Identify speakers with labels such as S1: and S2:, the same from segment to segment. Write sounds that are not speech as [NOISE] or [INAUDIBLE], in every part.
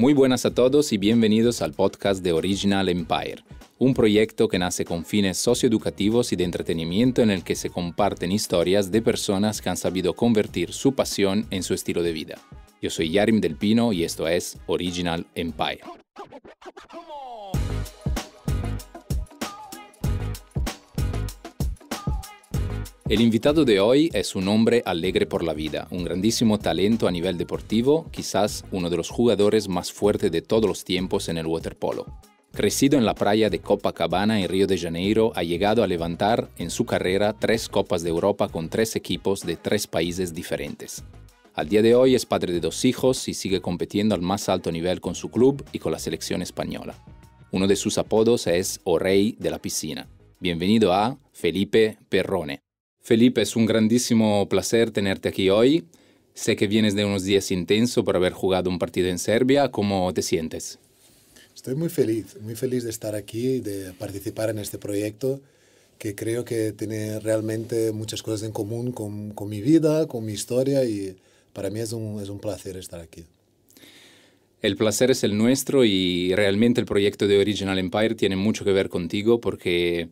S1: Muy buenas a todos y bienvenidos al podcast de Original Empire, un proyecto que nace con fines socioeducativos y de entretenimiento en el que se comparten historias de personas que han sabido convertir su pasión en su estilo de vida. Yo soy Yarim del Pino y esto es Original Empire. El invitado de hoy es un hombre alegre por la vida, un grandísimo talento a nivel deportivo, quizás uno de los jugadores más fuertes de todos los tiempos en el waterpolo. Crecido en la playa de Copacabana en Río de Janeiro, ha llegado a levantar en su carrera tres Copas de Europa con tres equipos de tres países diferentes. Al día de hoy es padre de dos hijos y sigue compitiendo al más alto nivel con su club y con la selección española. Uno de sus apodos es O Rey de la Piscina. Bienvenido a Felipe Perrone. Felipe, es un grandísimo placer tenerte aquí hoy. Sé que vienes de unos días intensos por haber jugado un partido en Serbia. ¿Cómo te sientes?
S2: Estoy muy feliz, muy feliz de estar aquí y de participar en este proyecto que creo que tiene realmente muchas cosas en común con, mi vida, con mi historia y para mí es un, es un placer estar aquí.
S1: El placer es el nuestro y realmente el proyecto de Original Empire tiene mucho que ver contigo porque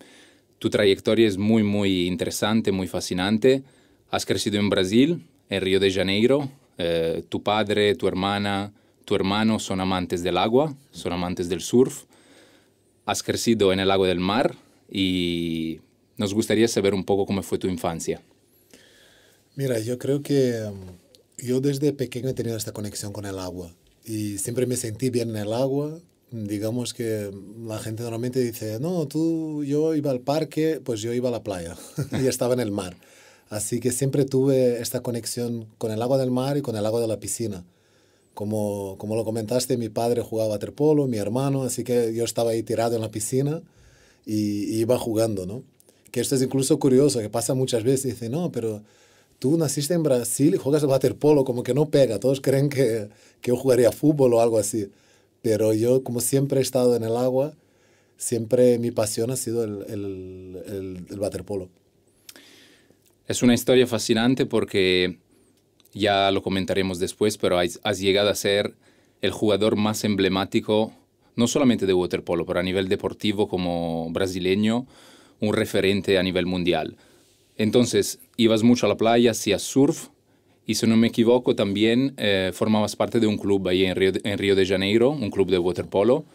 S1: tu trayectoria es muy, muy interesante, muy fascinante. Has crecido en Brasil, en Río de Janeiro. Eh, tu padre, tu hermana, tu hermano son amantes del agua, son amantes del surf. Has crecido en el lago del mar y nos gustaría saber un poco cómo fue tu infancia.
S2: Mira, yo creo que um, yo desde pequeño he tenido esta conexión con el agua y siempre me sentí bien en el agua, digamos que la gente normalmente dice, no, tú, yo iba al parque, pues yo iba a la playa [LAUGHS] y estaba en el mar. Así que siempre tuve esta conexión con el agua del mar y con el agua de la piscina. Como, como lo comentaste, mi padre jugaba a waterpolo, mi hermano, así que yo estaba ahí tirado en la piscina y, iba jugando, ¿no? Que esto es incluso curioso, que pasa muchas veces, dice, no, pero tú naciste en Brasil y juegas a waterpolo, como que no pega, todos creen que, que yo jugaría fútbol o algo así. Pero yo, como siempre he estado en el agua, siempre mi pasión ha sido el, waterpolo.
S1: Es una historia fascinante porque ya lo comentaremos después, pero has, llegado a ser el jugador más emblemático, no solamente de waterpolo, pero a nivel deportivo como brasileño, un referente a nivel mundial. Entonces, ibas mucho a la playa, hacías surf, y si no me equivoco, también eh, formabas parte de un club ahí en Río, de, en de Janeiro, un club de waterpolo.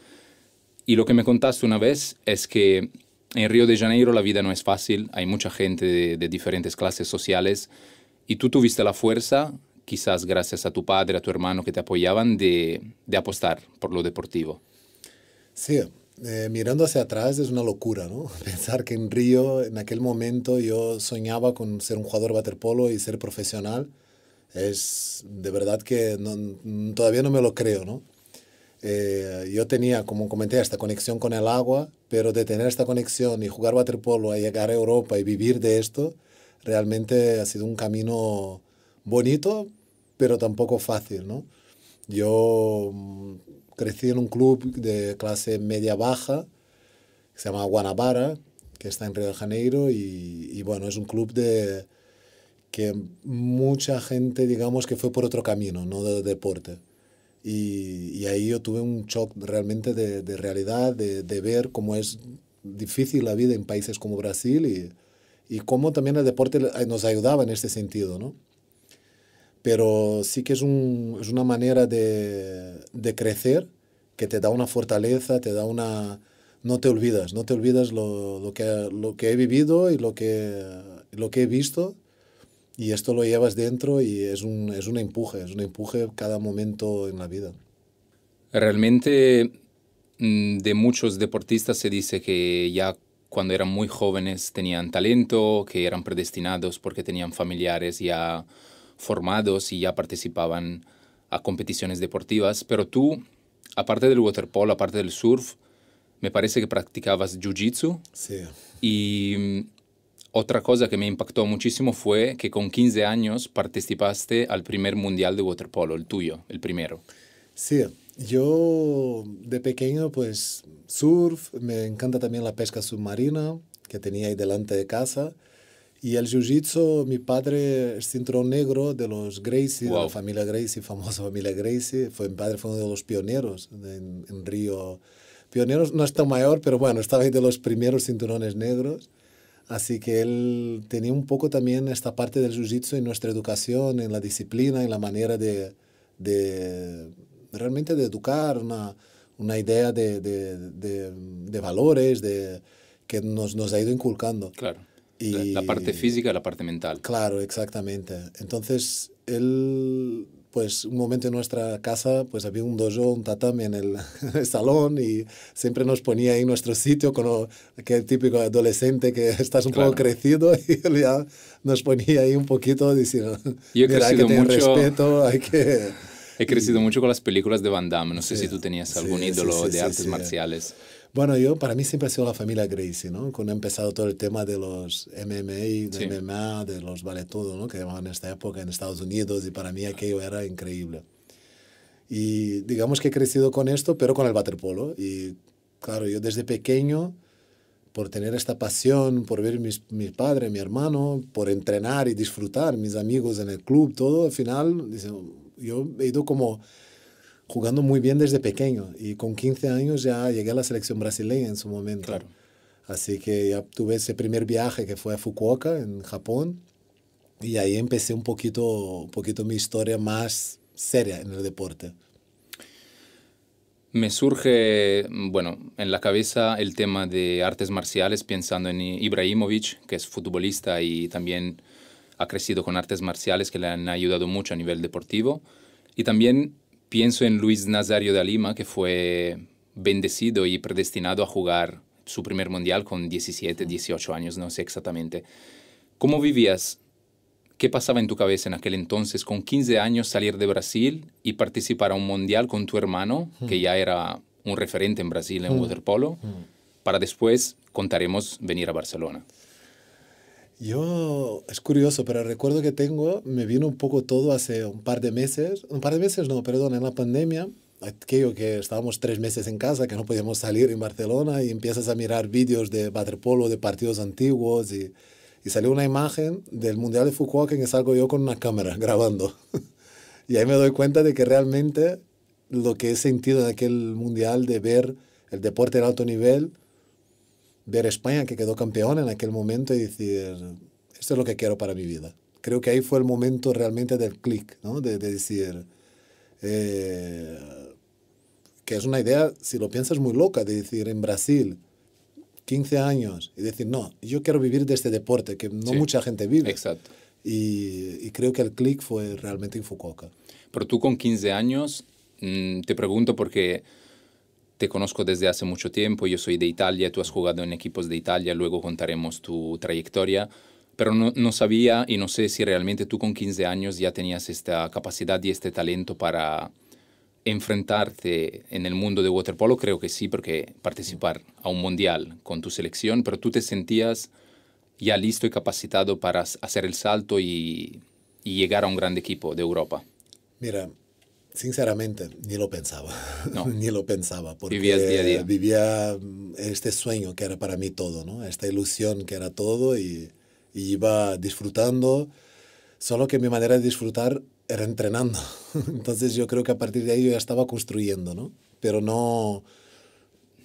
S1: Y lo que me contaste una vez es que en Río de Janeiro la vida no es fácil, hay mucha gente de, diferentes clases sociales y tú tuviste la fuerza, quizás gracias a tu padre, a tu hermano que te apoyaban, de, de apostar por lo deportivo.
S2: Sí, eh, mirando hacia atrás es una locura, ¿no? [LAUGHS] Pensar que en Río, en aquel momento, yo soñaba con ser un jugador de waterpolo y ser profesional. Es de verdad que todavía no me lo creo, ¿no? Eh, yo tenía, como comenté, esta conexión con el agua, pero de tener esta conexión y jugar waterpolo y llegar a Europa y vivir de esto, realmente ha sido un camino bonito, pero tampoco fácil, ¿no? Yo mm, crecí en un club de clase media-baja, que se llama Guanabara, que está en Río de Janeiro, y bueno, es un club de que mucha gente, digamos, que fue por otro camino, no de, deporte. Y, ahí yo tuve un shock realmente de, realidad, de, ver cómo es difícil la vida en países como Brasil y, cómo también el deporte nos ayudaba en este sentido, Pero sí que es, una manera de, crecer que te da una fortaleza, te da una... No te olvidas, no te olvidas lo, que, he vivido y lo que he visto y esto lo llevas dentro y es un, es un empuje, es un empuje cada momento en la vida.
S1: Realmente mm, de muchos deportistas se dice que ya cuando eran muy jóvenes tenían talento, que eran predestinados porque tenían familiares ya formados y ya participaban a competiciones deportivas, pero tú, aparte del waterpolo, aparte del surf, me parece que practicabas jiu-jitsu. Sí. Y otra cosa que me impactó muchísimo fue que con 15 años participaste al primer mundial de waterpolo, el tuyo, el primero.
S2: Sí, yo de pequeño pues surf, me encanta también la pesca submarina que tenía ahí delante de casa. Y el jiu-jitsu, mi padre es cinturón negro de los Gracie, de la familia Gracie, [LAUGHS] famosa familia Gracie. Fue, mi padre fue uno de los pioneros en, en Río. Pioneros, no es tan mayor, pero bueno, estaba ahí de los primeros cinturones negros. Así que él tenía un poco también esta parte del jiu-jitsu en nuestra educación, en la disciplina, en la manera de, realmente de educar, una, una idea de, de, valores de, que nos, nos ha ido inculcando. Claro. Y, la parte física, la parte mental. Claro, exactamente. Entonces, él pues un momento en nuestra casa pues había un dojo, un tatami en el, [LAUGHS] salón y siempre nos ponía ahí nuestro sitio con aquel típico adolescente que [LAUGHS] estás un poco crecido [LAUGHS] y él ya nos ponía ahí un poquito diciendo, Yo hay que tener respeto, hay que...
S1: He crecido mucho con las películas de Van Damme. No sé si tú tenías algún ídolo de artes marciales.
S2: Bueno, yo para mí siempre ha sido la familia Gracie, ¿no? Cuando ha empezado todo el tema de los MMA, de MMA, de los vale todo, ¿no? Que llamaban en esta época en Estados Unidos y para mí aquello era increíble. Y digamos que he crecido con esto, pero con el waterpolo. Y claro, yo desde pequeño, por tener esta pasión, por ver mis, mi padre, mi hermano, por entrenar y disfrutar, mis amigos en el club, todo, al final, yo he ido como jugando muy bien desde pequeño y con 15 años ya llegué a la selección brasileña en su momento. Así que ya tuve ese primer viaje que fue a Fukuoka, en Japón, y ahí empecé un poquito, un poquito mi historia más seria en el deporte.
S1: Me surge, bueno, en la cabeza el tema de artes marciales, pensando en Ibrahimovic, que es futbolista y también ha crecido con artes marciales que le han ayudado mucho a nivel deportivo. Y también Pienso en Luis Nazario de Lima, que fue bendecido y predestinado a jugar su primer mundial con 17, 18 años, no sé exactamente. ¿Cómo vivías? ¿Qué pasaba en tu cabeza en aquel entonces con 15 años salir de Brasil y participar a un mundial con tu hermano, hmm. que ya era un referente en Brasil en hmm. waterpolo,
S2: hmm.
S1: para después, contaremos, venir a Barcelona?
S2: Yo, es curioso, pero el recuerdo que tengo me vino un poco todo hace un par de meses, un par de meses no, perdón, en la pandemia, aquello que estábamos tres meses en casa, que no podíamos salir en Barcelona y empiezas a mirar vídeos de waterpolo, de partidos antiguos y, y salió una imagen del Mundial de Fukuoka en que salgo yo con una cámara [LAUGHS] grabando. y ahí me doy cuenta de que realmente lo que he sentido en aquel Mundial de ver el deporte en alto nivel, ver España que quedó campeón en aquel momento y decir, esto es lo que quiero para mi vida. Creo que ahí fue el momento realmente del clic, ¿no? de, decir, eh, que es una idea, si lo piensas, muy loca, de decir, en Brasil, 15 años, y decir, no, yo quiero vivir de este deporte, que no mucha gente vive. Exacto. Y, y creo que el clic fue realmente en Fukuoka.
S1: Pero tú con 15 años, mm, te pregunto porque te conozco desde hace mucho tiempo, yo soy de Italia, tú has jugado en equipos de Italia, luego contaremos tu trayectoria, pero no, sabía y no sé si realmente tú con 15 años ya tenías esta capacidad y este talento para enfrentarte en el mundo de waterpolo, creo que sí, porque participar a un mundial con tu selección, pero tú te sentías ya listo y capacitado para hacer el salto y, y llegar a un gran equipo de Europa.
S2: Mira, Sinceramente, ni lo pensaba. [LAUGHS] ni lo pensaba. Porque día Vivía mm, este sueño que era para mí todo, ¿no? Esta ilusión que era todo y, iba disfrutando. Solo que mi manera de disfrutar era entrenando. [LAUGHS] Entonces yo creo que a partir de ahí yo ya estaba construyendo, ¿no? Pero no...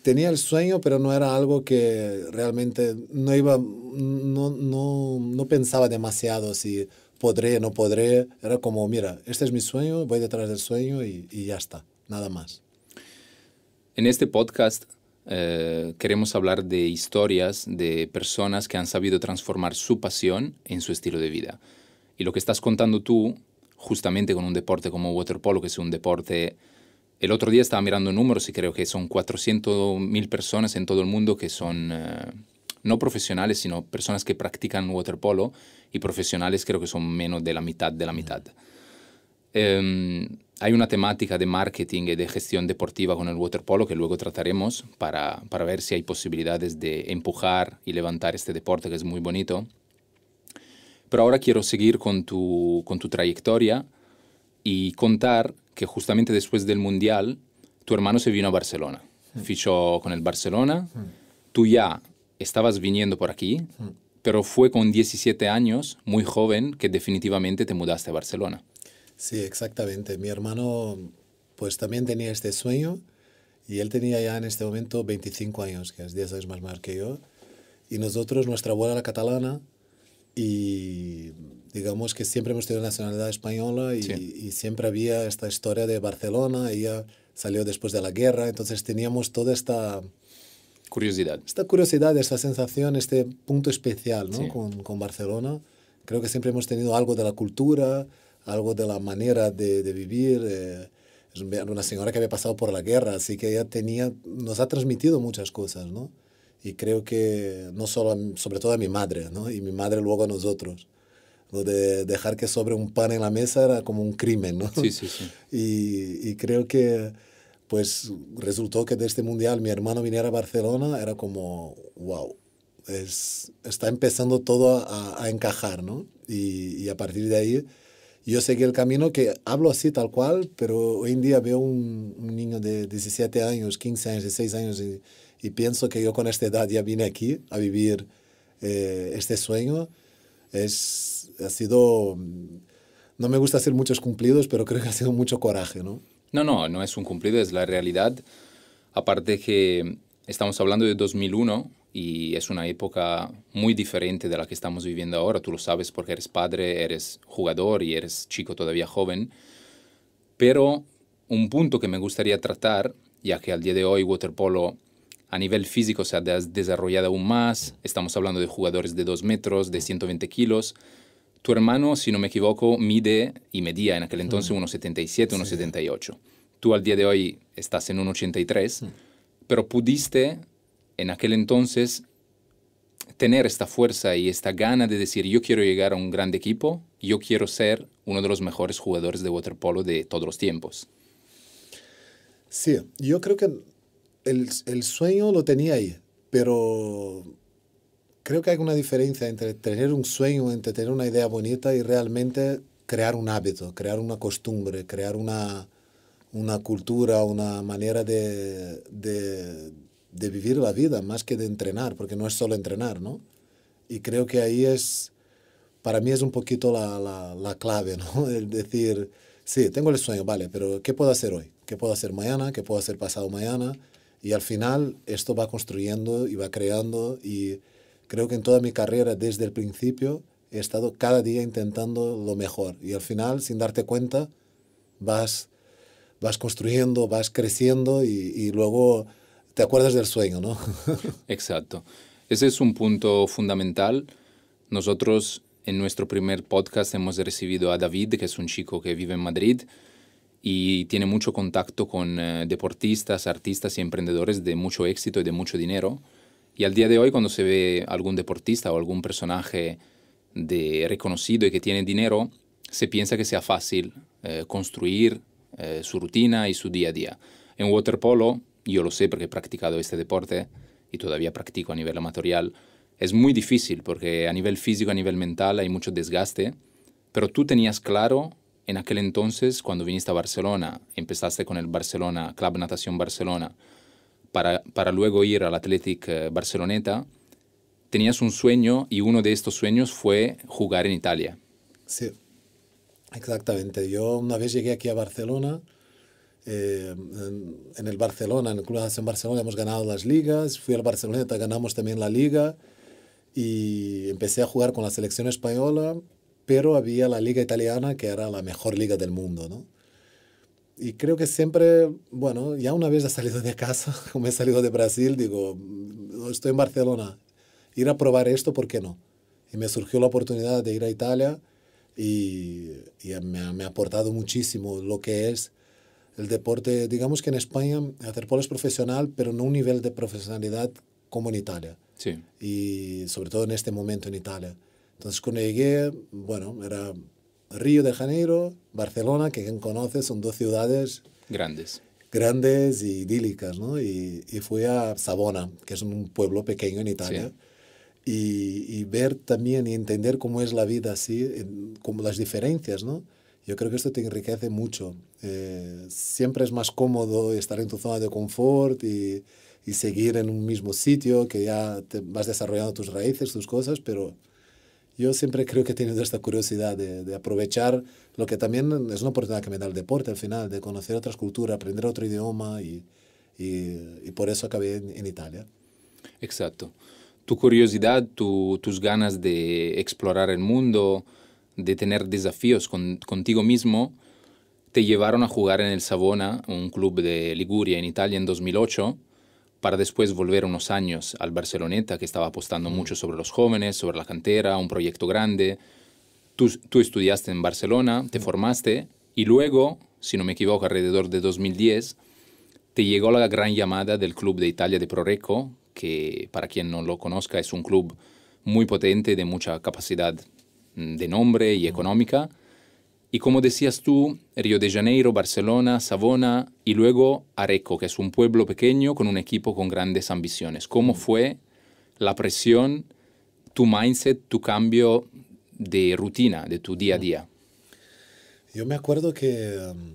S2: Tenía el sueño, pero no era algo que realmente no iba... No, no, no pensaba demasiado si podré, no podré, era como, mira, este es mi sueño, voy detrás del sueño y, y ya está, nada más.
S1: En este podcast eh, queremos hablar de historias de personas que han sabido transformar su pasión en su estilo de vida. Y lo que estás contando tú, justamente con un deporte como waterpolo, que es un deporte... El otro día estaba mirando números y creo que son 400.000 personas en todo el mundo que son... Eh, no profesionales, sino personas que practican waterpolo y profesionales creo que son menos de la mitad de la mitad. Em, hay una temática de marketing y de gestión deportiva con el waterpolo que luego trataremos para, ver si hay posibilidades de empujar y levantar este deporte que es muy bonito. Pero ahora quiero seguir con tu, con tu trayectoria y contar que justamente después del Mundial tu hermano se vino a Barcelona, fichó con el Barcelona, tú ya estabas viniendo por aquí, pero fue con 17 años, muy joven, que definitivamente te mudaste a Barcelona.
S2: Sí, exactamente. Mi hermano pues también tenía este sueño y él tenía ya en este momento 25 años, que es 10 años más más que yo. Y nosotros, nuestra abuela era catalana y digamos que siempre hemos tenido nacionalidad española y siempre había esta historia de Barcelona. Ella salió después de la guerra, entonces teníamos toda esta Curiosidad. Esta curiosidad, esta sensación, este punto especial ¿no? con, con, Barcelona. Creo que siempre hemos tenido algo de la cultura, algo de la manera de, vivir. Eh, es una señora que había pasado por la guerra, así que ella tenía, nos ha transmitido muchas cosas, Y creo que no solo, sobre todo a mi madre, Y mi madre luego a nosotros. Lo de dejar que sobre un pan en la mesa era como un crimen, Sí, sí, sí. [LAUGHS] y creo que pues resultó que de este mundial mi hermano viniera a Barcelona, era como, wow, está empezando todo a, encajar, ¿no? Y, a partir de ahí yo seguí el camino que hablo así tal cual, pero hoy en día veo un, niño de 17 años, 15 años, 16 años y, pienso que yo con esta edad ya vine aquí a vivir eh, este sueño. ha sido, no me gusta hacer muchos cumplidos, pero creo que ha sido mucho coraje, ¿no?
S1: No, no, no es un cumplido, es la realidad. Aparte que estamos hablando de 2001 y es una época muy diferente de la que estamos viviendo ahora. Tú lo sabes porque eres padre, eres jugador y eres chico todavía joven. Pero un punto que me gustaría tratar, ya que al día de hoy waterpolo a nivel físico se ha desarrollado aún más. Estamos hablando de jugadores de 2 metros, de 120 kilos. Tu hermano, si no me equivoco, mide y medía en aquel entonces 1.77, mm. 1.78. Tú al día de hoy estás en 1,83, pero pudiste en aquel entonces tener esta fuerza y esta gana de decir yo quiero llegar a un gran equipo, yo quiero ser uno de los mejores jugadores de waterpolo de todos los tiempos.
S2: Sí, yo creo que el, el sueño lo tenía ahí, pero creo que hay una diferencia entre tener un sueño, entre tener una idea bonita y realmente crear un hábito, crear una costumbre, crear una, una cultura, una manera de, de, vivir la vida, más que de entrenar, porque no es solo entrenar, ¿no? Y creo que ahí es, para mí es un poquito la, la, la clave, ¿no? [LAUGHS] El decir, sí, tengo el sueño, vale, pero ¿qué puedo hacer hoy? ¿Qué puedo hacer mañana? ¿Qué puedo hacer pasado mañana? Y al final esto va construyendo y va creando y Creo que en toda mi carrera, desde el principio, he estado cada día intentando lo mejor. Y al final, sin darte cuenta, vas, vas construyendo, vas creciendo y, y luego te acuerdas del sueño, ¿no?
S1: [LAUGHS] Exacto. Ese es un punto fundamental. Nosotros en nuestro primer podcast hemos recibido a David, que es un chico que vive en Madrid y tiene mucho contacto con eh, deportistas, artistas y emprendedores de mucho éxito y de mucho dinero. Y al día de hoy, cuando se ve algún deportista o algún personaje de reconocido y que tiene dinero, se piensa que sea fácil eh, construir eh, su rutina y su día a día. En waterpolo, yo lo sé porque he practicado este deporte y todavía practico a nivel amatorial, es muy difícil porque a nivel físico, a nivel mental hay mucho desgaste, pero tú tenías claro en aquel entonces, cuando viniste a Barcelona, empezaste con el Barcelona, Club Natación Barcelona, para, luego ir al Athletic eh, Barceloneta, tenías un sueño y uno de estos sueños fue jugar en Italia.
S2: Sí, exactamente. Yo una vez llegué aquí a Barcelona, eh, en, el Barcelona, en el Club de Barcelona hemos ganado las ligas, fui al Barceloneta, ganamos también la liga y empecé a jugar con la selección española, pero había la liga italiana que era la mejor liga del mundo, ¿no? y creo que siempre, bueno, ya una vez he salido de casa, [LAUGHS] como he salido de Brasil, digo, mm, estoy en Barcelona, ir a probar esto, ¿por qué no? Y me surgió la oportunidad de ir a Italia y, me, me, ha aportado muchísimo lo que es el deporte, digamos que en España hacer polo es profesional, pero no un nivel de profesionalidad como en Italia. Sí. Y sobre todo en este momento en Italia. Entonces cuando llegué, bueno, era Río de Janeiro, Barcelona, que quien conoce, son dos ciudades grandes. Grandes y idílicas, ¿no? Y, y fui a Savona, que es un pueblo pequeño en Italia. Y, ver también y entender cómo es la vida así, como las diferencias, ¿no? Yo creo que esto te enriquece mucho. Eh, siempre es más cómodo estar en tu zona de confort y, seguir en un mismo sitio, que ya te vas desarrollando tus raíces, tus cosas, pero yo siempre creo que he tenido esta curiosidad de, de, aprovechar lo que también es una oportunidad que me da el deporte al final, de conocer otras culturas, aprender otro idioma y, y, y por eso acabé en, en, Italia.
S1: Exacto. Tu curiosidad, tu, tus ganas de explorar el mundo, de tener desafíos contigo mismo, te llevaron a jugar en el Savona, un club de Liguria en Italia en 2008 para después volver unos años al Barceloneta, que estaba apostando mucho sobre los jóvenes, sobre la cantera, un proyecto grande. Tú, estudiaste en Barcelona, te formaste y luego, si no me equivoco, alrededor de 2010, te llegó la gran llamada del Club de Italia de Proreco, que para quien no lo conozca es un club muy potente, de mucha capacidad mm, de nombre y económica, y como decías tú, Río de Janeiro, Barcelona, Savona y luego Areco, que es un pueblo pequeño con un equipo con grandes ambiciones. ¿Cómo mm. fue la presión, tu mindset, tu cambio de rutina, de tu día a mm. día?
S2: Yo me acuerdo que um,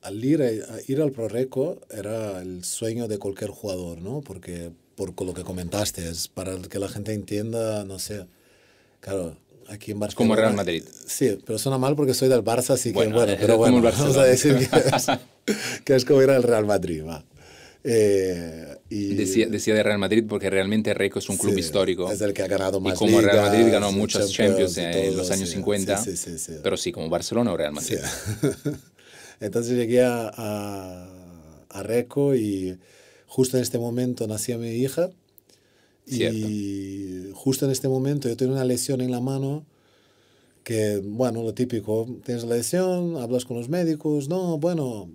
S2: al ir, al ProReco era el sueño de cualquier jugador, ¿no? Porque por lo que comentaste, es para que la gente entienda, no sé, claro, aquí en Barcelona. Como Real Madrid. Sí, pero suena mal porque soy del Barça, así que bueno, pero bueno, vamos a decir que es, [LAUGHS] que es como ir al Real Madrid, eh,
S1: decía, decía, de Real Madrid porque realmente Reco es un club histórico. Es el que ha ganado más. Y como Real Madrid ganó muchas Champions, en los años sí, 50. Sí, pero sí, como Barcelona o Real Madrid. [LAUGHS]
S2: Entonces llegué a, a, a, Reco y justo en este momento nacía mi hija y justo en este momento yo tenía una lesión en la mano que, bueno, lo típico, tienes la lesión, hablas con los médicos, no, bueno,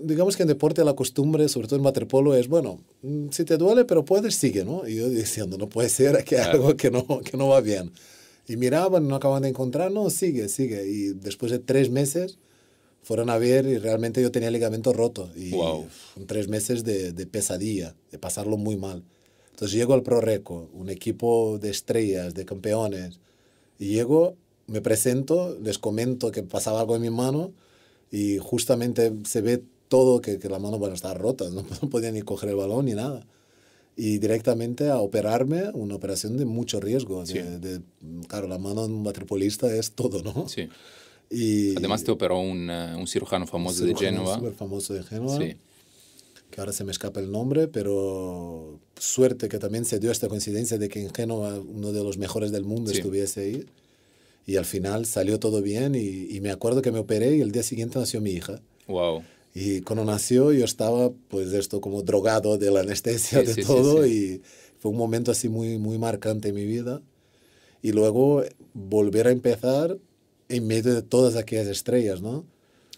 S2: digamos que en deporte la costumbre, sobre todo en waterpolo, es, bueno, mm, si te duele, pero puedes, sigue, ¿no? Y yo diciendo, no puede ser, que hay algo que no, que no va bien. Y miraban, no acaban de encontrar, no, sigue, sigue. Y después de tres meses fueron a ver y realmente yo tenía ligamento roto. Y tres meses de, de, pesadilla, de pasarlo muy mal. Entonces llego al ProReco, un equipo de estrellas, de campeones, y llego, me presento, les comento que pasaba algo en mi mano y justamente se ve todo que, la mano, bueno, estaba rota, [LAUGHS] no, podía ni coger el balón ni nada y directamente a operarme, una operación de mucho riesgo. De, claro, la mano de un matripolista es todo, ¿no? Sí. Y, Además te
S1: operó un, eh, un cirujano famoso de Génova.
S2: famoso de Génova. Sí ahora se me escapa el nombre, pero suerte que también se dio esta coincidencia de que en Génova uno de los mejores del mundo estuviese ahí. Y al final salió todo bien y, me acuerdo que me operé y el día siguiente nació mi hija. Wow. Y cuando nació yo estaba pues esto como drogado de la anestesia, de todo y fue un momento así muy, muy marcante en mi vida. Y luego volver a empezar en medio de todas aquellas estrellas, ¿no?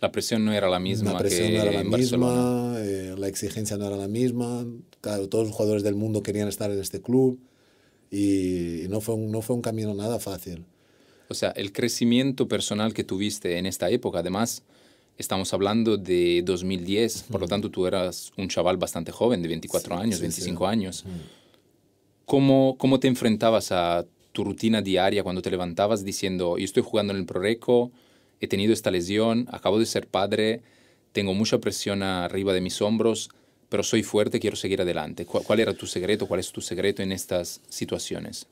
S1: La presión no era la misma. La presión no era la misma,
S2: eh, la exigencia no era la misma. Claro, todos los jugadores del mundo querían estar en este club y, no, fue un, no fue un camino nada fácil.
S1: O sea, el crecimiento personal que tuviste en esta época, además, estamos hablando de 2010, por lo tanto tú eras un chaval bastante joven, de 24 años, 25 años. ¿Cómo, ¿Cómo te enfrentabas a tu rutina diaria cuando te levantabas diciendo, yo estoy jugando en el Proreco? he tenido esta lesión, acabo de ser padre, tengo mucha presión arriba de mis hombros, pero soy fuerte, quiero seguir adelante. ¿Cuál, era tu secreto? ¿Cuál es tu secreto en estas situaciones?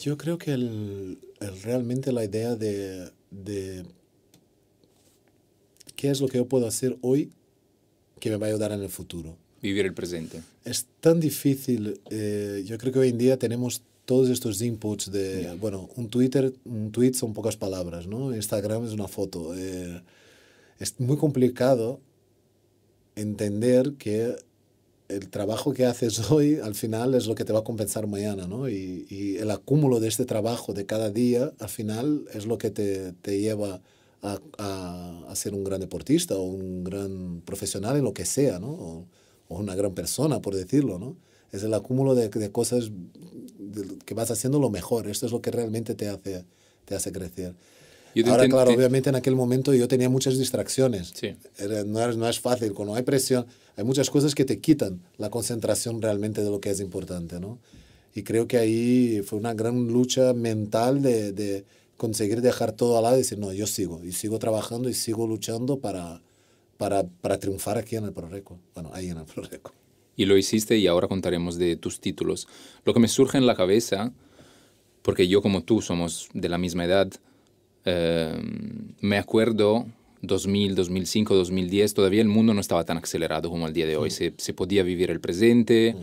S2: Yo creo que realmente la idea de, qué es lo que yo puedo hacer hoy que me va a ayudar en el futuro.
S1: Vivir el presente.
S2: Es tan difícil. Eh, yo creo que hoy en día tenemos todos estos inputs de, bueno, un Twitter, un tweet son pocas palabras, ¿no? Instagram es una foto. Eh, es muy complicado entender que el trabajo que haces [LAUGHS] hoy al final es lo que te va a compensar mañana, ¿no? Y, el acúmulo de este trabajo de cada día al final es lo que te, te lleva a, a, a, ser un gran deportista o un gran profesional en lo que sea, ¿no? O, una gran persona, por decirlo, ¿no? Es el acúmulo de, de cosas que vas haciendo lo mejor. Esto es lo que realmente te hace, te hace crecer. Ahora, claro, obviamente en aquel momento yo tenía muchas distracciones. no, es, no, es, fácil, cuando hay presión, hay muchas cosas que te quitan la concentración realmente de lo que es importante, ¿no? Y creo que ahí fue una gran lucha mental de, conseguir dejar todo al lado y decir, no, yo sigo, y sigo trabajando y sigo luchando para, para, para triunfar aquí en el ProReco. Bueno, ahí en el ProReco
S1: y lo hiciste y ahora contaremos de tus títulos. Lo que me surge en la cabeza, porque yo como tú somos de la misma edad, eh, me acuerdo 2000, 2005, 2010, todavía el mundo no estaba tan acelerado como el día de hoy. Se, podía vivir el presente.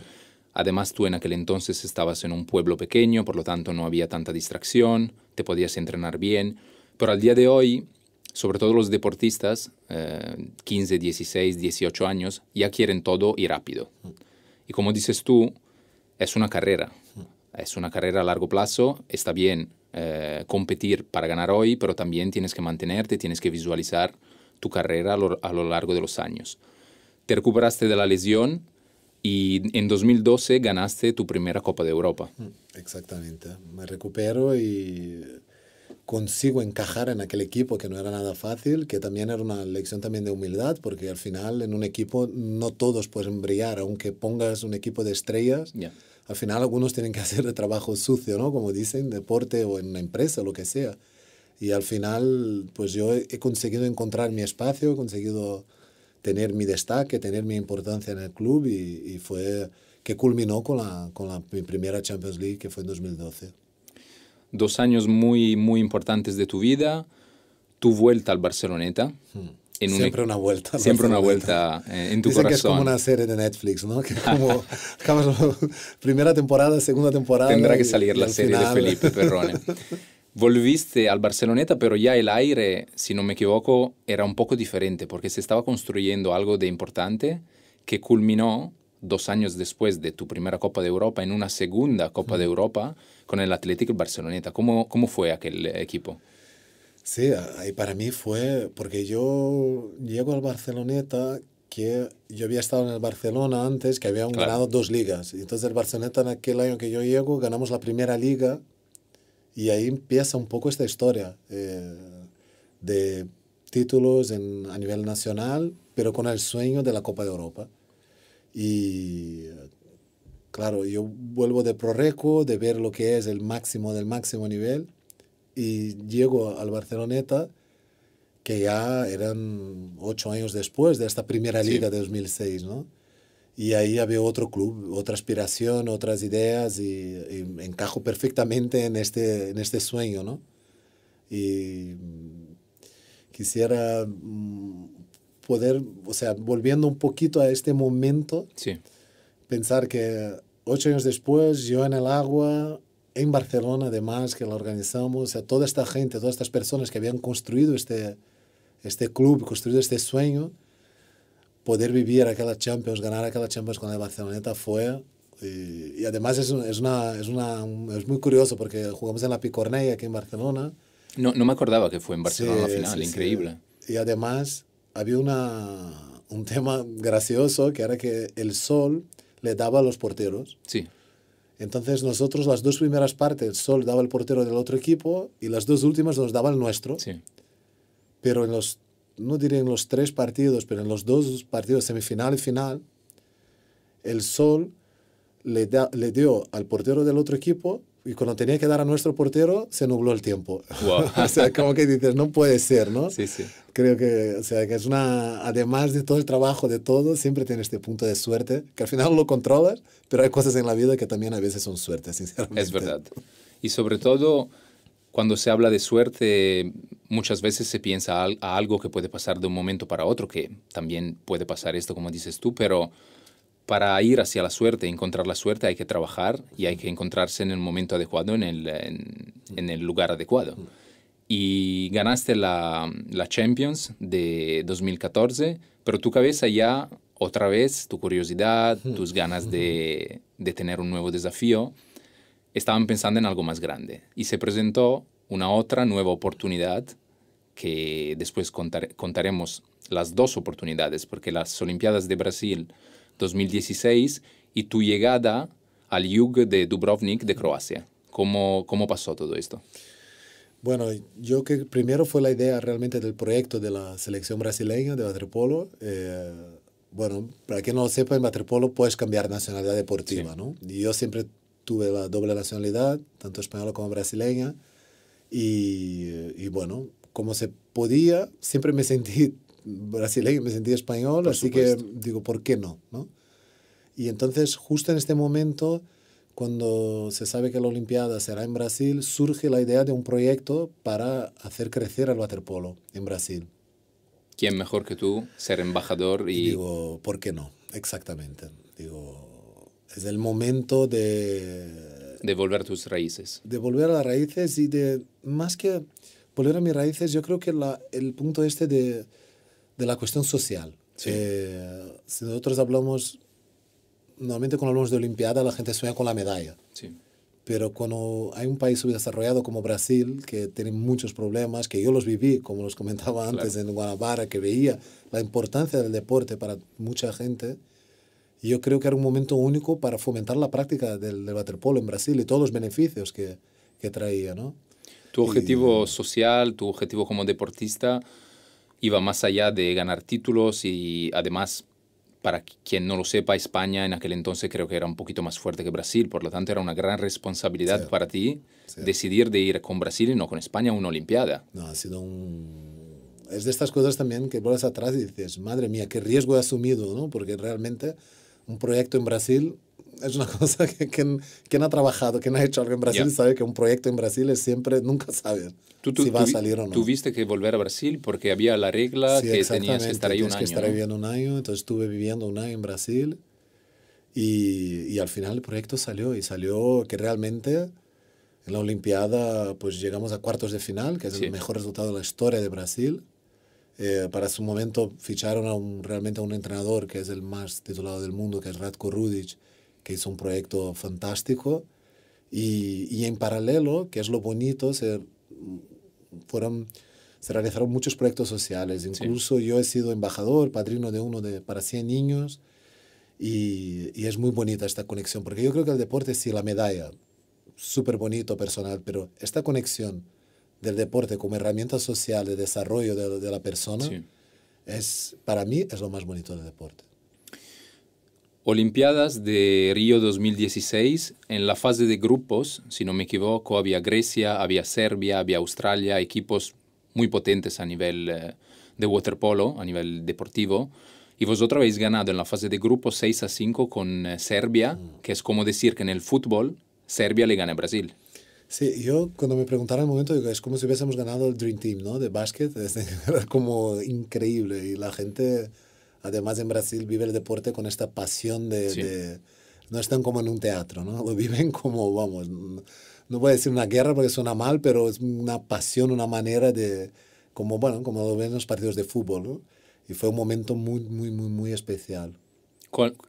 S1: Además, tú en aquel entonces estabas en un pueblo pequeño, por lo tanto no había tanta distracción, te podías entrenar bien. Pero al día de hoy, sobre todo los deportistas, 15, 16, 18 años, ya quieren todo y rápido. Y como dices tú, es una carrera. Es una carrera a largo plazo. Está bien eh, competir para ganar hoy, pero también tienes que mantenerte, tienes que visualizar tu carrera a lo largo de los años. Te recuperaste de la lesión, y en 2012 ganaste tu primera Copa de Europa.
S2: Exactamente. Me recupero y consigo encajar en aquel equipo, que no era nada fácil, que también era una lección también de humildad, porque al final en un equipo no todos pueden brillar, aunque pongas un equipo de estrellas. Al final algunos tienen que [LAUGHS] hacer el trabajo sucio, ¿no? Como dicen, deporte o en una empresa, lo que sea. Y al final, pues yo he, conseguido encontrar mi espacio, he conseguido tener mi destaque, tener mi importancia en el club y, y fue que culminó con, la, con la, mi primera Champions League, que fue en 2012
S1: dos años muy, muy importantes de tu vida, tu vuelta al Barceloneta.
S2: Hmm. En siempre una vuelta. Siempre una
S1: vuelta eh, en tu Dicen corazón. que es como una
S2: serie de Netflix, ¿no? [LAUGHS] Que como [LAUGHS] primera temporada, segunda temporada. Tendrá que salir la serie de Felipe Perrone. [LAUGHS]
S1: Volviste al Barceloneta, pero ya el aire, si no me equivoco, era un poco diferente porque se estaba construyendo algo de importante que culminó dos años después de tu primera Copa de Europa, en una segunda Copa de Europa con el Atlético Barceloneta. ¿Cómo, ¿Cómo fue aquel equipo?
S2: Sí, ahí para mí fue porque yo llego al Barceloneta que yo había estado en el Barcelona antes, que habían ganado dos ligas. Entonces el Barceloneta en aquel año que yo llego ganamos la primera liga y ahí empieza un poco esta historia eh, de títulos en, a nivel nacional, pero con el sueño de la Copa de Europa. Y claro, yo vuelvo de Proreco, de ver lo que es el máximo del máximo nivel, y llego al Barceloneta, que ya eran ocho años después de esta primera liga de 2006, ¿no? Y ahí había otro club, otra aspiración, otras ideas, y, y encajo perfectamente en este, en este sueño, ¿no? Y quisiera mm, poder, o sea, volviendo un poquito a este momento, sí. pensar que ocho años después, yo en el agua, en Barcelona además, que la organizamos, o sea, toda esta gente, todas estas personas que habían construido este, este club, construido este sueño, poder vivir aquella Champions, ganar aquella Champions cuando la Barceloneta fue... Y, además es, una, es, una, es muy curioso porque jugamos en la Picornea aquí en Barcelona.
S1: No, no me acordaba que fue en Barcelona la final, increíble.
S2: Y además había una, un tema gracioso que era que el sol le daba a los porteros. Sí. Entonces nosotros las dos primeras partes, el sol daba al portero del otro equipo y las dos últimas nos daba el nuestro. Sí. Pero en los, no diría en los tres partidos, pero en los dos partidos, semifinal y final, el sol le, le dio al portero del otro equipo y cuando tenía que dar a nuestro portero, se nubló el tiempo. [LAUGHS] o sea, como que dices, no puede ser, ¿no? Sí, sí. Creo que, o sea, que es una, además de todo el trabajo, de todo, siempre tienes este punto de suerte, que al final lo controlas, pero hay cosas en la vida que también a veces son suerte, sinceramente. Es verdad.
S1: Y sobre todo, cuando se habla de suerte, muchas veces se piensa a algo que puede pasar de un momento para otro, que también puede pasar esto, como dices tú, pero para ir hacia la suerte, encontrar la suerte, hay que trabajar y hay que encontrarse en el momento adecuado, en el, lugar adecuado. Y ganaste la, Champions de 2014, pero tu cabeza ya, otra vez, tu curiosidad, tus ganas de, tener un nuevo desafío, estaban pensando en algo más grande. Y se presentó una otra nueva oportunidad que después contaremos las dos oportunidades, porque las Olimpiadas de Brasil 2016 y tu llegada al Jug de Dubrovnik de Croacia. ¿Cómo, ¿Cómo pasó todo esto?
S2: Bueno, yo que primero fue la idea realmente del proyecto de la selección brasileña de waterpolo. Eh, bueno, para que no lo sepa, en waterpolo puedes cambiar nacionalidad deportiva, ¿no? Y yo siempre tuve la doble nacionalidad, tanto española como brasileña. Y, y, bueno, como se podía, siempre me sentí brasileño, eh, me sentí español, así que digo, ¿por qué no? no? Y entonces, justo en este momento, cuando se sabe que la Olimpiada será en Brasil, surge la idea de un proyecto para hacer crecer al waterpolo
S1: en Brasil. ¿Quién mejor que tú ser embajador? Y...
S2: digo, ¿por qué no? Exactamente. Digo, es el momento de...
S1: De volver a tus raíces.
S2: De volver a las raíces y de, más que volver a mis raíces, yo creo que la, el punto este de de la cuestión social. Eh, si nosotros hablamos, normalmente cuando hablamos de Olimpiada la gente sueña con la medalla. Sí. Pero cuando hay un país subdesarrollado como Brasil, que tiene muchos problemas, que yo los viví, como los comentaba antes en Guanabara, que veía la importancia del deporte para mucha gente, yo creo que era un momento único para fomentar la práctica del, waterpolo en Brasil y todos los beneficios que, que traía. ¿no?
S1: Tu objetivo social, tu objetivo como deportista, iba más allá de ganar títulos y además, para quien no lo sepa, España en aquel entonces creo que era un poquito más fuerte que Brasil, por lo tanto era una gran responsabilidad para ti decidir de ir con Brasil y no con España a una Olimpiada.
S2: No, ha sido un... Es de estas cosas también que vuelves atrás y dices, madre mía, qué riesgo he asumido, ¿no? Porque realmente un proyecto en Brasil es una [LAUGHS] cosa que quien, ha trabajado, quien ha hecho algo en Brasil, sabe que un proyecto en Brasil es siempre, nunca sabe tú, si va a salir o no.
S1: Tuviste que volver a Brasil porque había la regla que tenías que estar ahí un que año. estar viviendo
S2: un año, entonces estuve viviendo un año en Brasil y, y, al final el proyecto salió y salió que realmente en la Olimpiada pues llegamos a cuartos de final, que es el mejor resultado de la historia de Brasil. Eh, para su momento ficharon a un, realmente a un entrenador que es el más titulado del mundo, que es Radko Rudic que es un proyecto fantástico. Y, en paralelo, que es lo bonito, se, fueron, se realizaron muchos proyectos sociales. Incluso yo he sido embajador, padrino de uno de, para 100 niños. Y, es muy bonita esta conexión, porque yo creo que el deporte, sí, la medalla, súper bonito, personal, pero esta conexión del deporte como herramienta social de desarrollo de, la persona, es, para mí es lo más bonito del deporte.
S1: Olimpiadas de Río 2016, en la fase de grupos, si no me equivoco, había Grecia, había Serbia, había Australia, equipos muy potentes a nivel eh, de waterpolo, a nivel deportivo. Y vosotros habéis ganado en la fase de grupos 6 a 5 con eh, Serbia, mm. que es como decir que en el fútbol Serbia le gana a Brasil.
S2: Sí, yo cuando me preguntaron el momento, digo, es como si hubiésemos ganado el Dream Team, ¿no? De básquet, [LAUGHS] es como increíble. Y la gente, además en Brasil vive el deporte con esta pasión de, no están como en un teatro, ¿no? [LAUGHS] Lo viven como, vamos, no voy a decir una guerra porque suena mal, pero es una pasión, una manera de, como, bueno, como lo ven en los partidos de fútbol, ¿no? Y fue un momento muy, muy, muy, muy especial.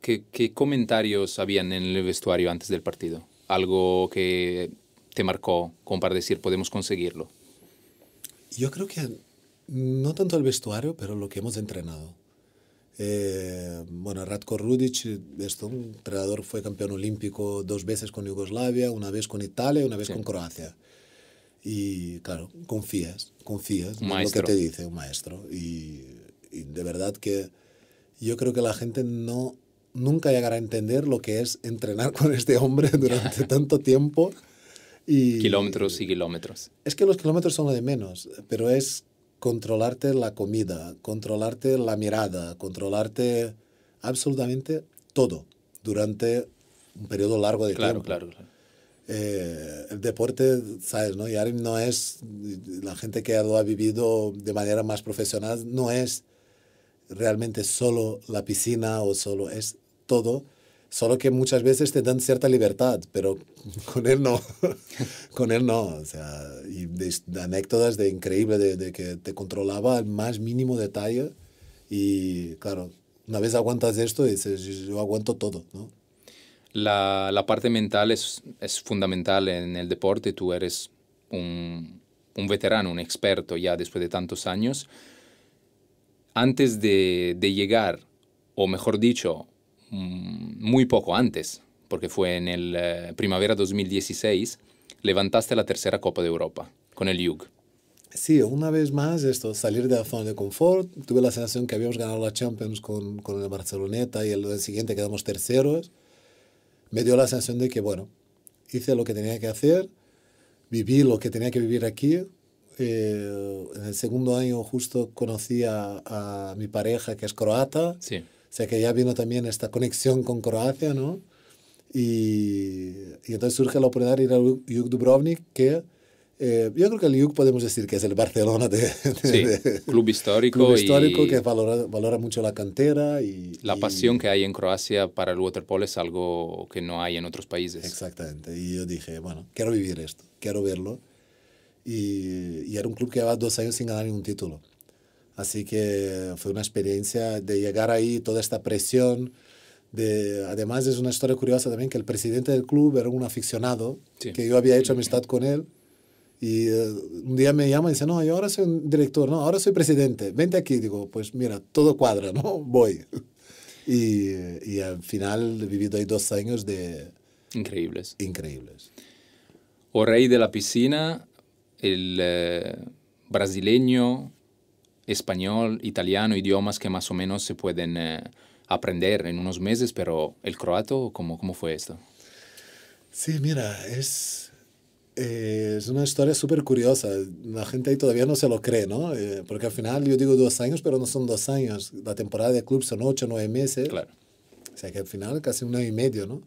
S1: ¿Qué, ¿Qué, comentarios habían en el vestuario antes del partido? ¿Algo que te marcó como para decir podemos conseguirlo?
S2: Yo creo que no tanto el vestuario, pero lo que hemos entrenado. Eh, bueno, Ratko Rudic esto un entrenador, fue campeón olímpico dos veces con Yugoslavia, una vez con Italia y una vez con Croacia. Y claro, confías, confías en lo que te dice un maestro. Y, de verdad que yo creo que la gente no nunca llegará a entender lo que es entrenar [LAUGHS] con este hombre durante [LAUGHS] tanto tiempo. Y,
S1: kilómetros y kilómetros.
S2: Es que los kilómetros son lo de menos, pero es controlarte la comida, controlarte la mirada, controlarte absolutamente todo durante un periodo largo de tiempo. Claro, claro. Eh, el deporte, ¿sabes? No? Y no es, la gente que lo ha vivido de manera más profesional, no es realmente solo la piscina o solo, es todo Solo que muchas veces te dan cierta libertad, pero [LAUGHS] con él no. [LAUGHS] con él no. O sea, y de, anécdotas de increíble, de, que te controlaba al más mínimo detalle. Y claro, una vez aguantas esto, dices, yo aguanto todo,
S1: La, parte mental es, es fundamental en el deporte. Tú eres un, veterano, un experto ya después de tantos años. Antes de llegar, o mejor dicho, Mm, muy poco antes, porque fue en el eh, primavera 2016, levantaste la tercera Copa de Europa con el Jug.
S2: Sí, una vez más, esto, salir de la zona de confort. Tuve la sensación que habíamos ganado la Champions con, el Barceloneta y el, siguiente quedamos terceros. Me dio la sensación de que, bueno, hice lo que tenía que hacer, viví lo que tenía que vivir aquí. Eh, en el segundo año justo conocí a mi pareja, que es croata. Sí sea que ya vino también esta conexión con Croacia, ¿no? Y, entonces surge la oportunidad de ir al Juk Dubrovnik, que eh, yo creo que el Juk podemos decir que es el Barcelona de, club
S1: histórico. Club histórico que
S2: valora, valora, mucho la cantera. y
S1: La pasión que hay en Croacia para el waterpolo es algo que no hay en otros países.
S2: Exactamente. Y yo dije, bueno, quiero vivir esto, quiero verlo. Y, y era un club que llevaba dos años sin ganar ningún título. Así que fue una experiencia de llegar ahí, toda esta presión. De, además es una historia curiosa también que el presidente del club era un aficionado, que yo había hecho amistad con él. Y eh, un día me llama y dice, no, yo ahora soy un director, no, ahora soy presidente, vente aquí. Digo, pues mira, todo cuadra, ¿no? [LAUGHS] Voy. y, y, al final he vivido ahí dos años de... Increíbles. Increíbles.
S1: O rey de la piscina, el eh, brasileño español, italiano, idiomas que más o menos se pueden eh, aprender en unos meses, pero el croato, ¿cómo, cómo fue esto?
S2: Sí, mira, es, eh, es una historia súper curiosa. La gente ahí todavía no se lo cree, ¿no? Eh, porque al final yo digo dos años, pero no son dos años. La temporada de club son ocho, nueve meses. Claro. O sea que al final casi un año y medio, ¿no?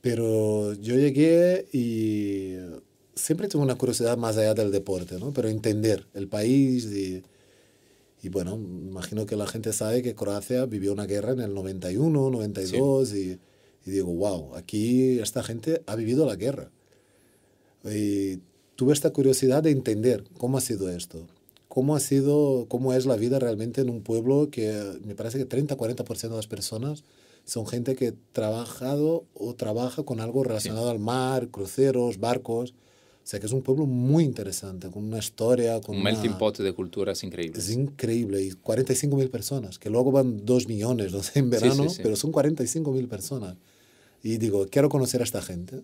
S2: Pero yo llegué y siempre tuve una curiosidad más allá del deporte, ¿no? Pero entender el país y y bueno, imagino que la gente sabe que Croacia vivió una guerra en el 91, 92, y, y, digo, wow, aquí esta gente ha vivido la guerra. Y tuve esta curiosidad de entender cómo ha sido esto, cómo ha sido, cómo es la vida realmente en un pueblo que me parece que 30, 40% de las personas son gente que ha trabajado o trabaja con algo relacionado al mar, cruceros, barcos. O sea que es un pueblo muy interesante, con una historia. Con un melting
S1: pot de culturas increíble. Es
S2: increíble. Y 45 mil personas, que luego van 2 millones no sé, en verano, pero son 45.000 mil personas. Y digo, quiero conocer a esta gente.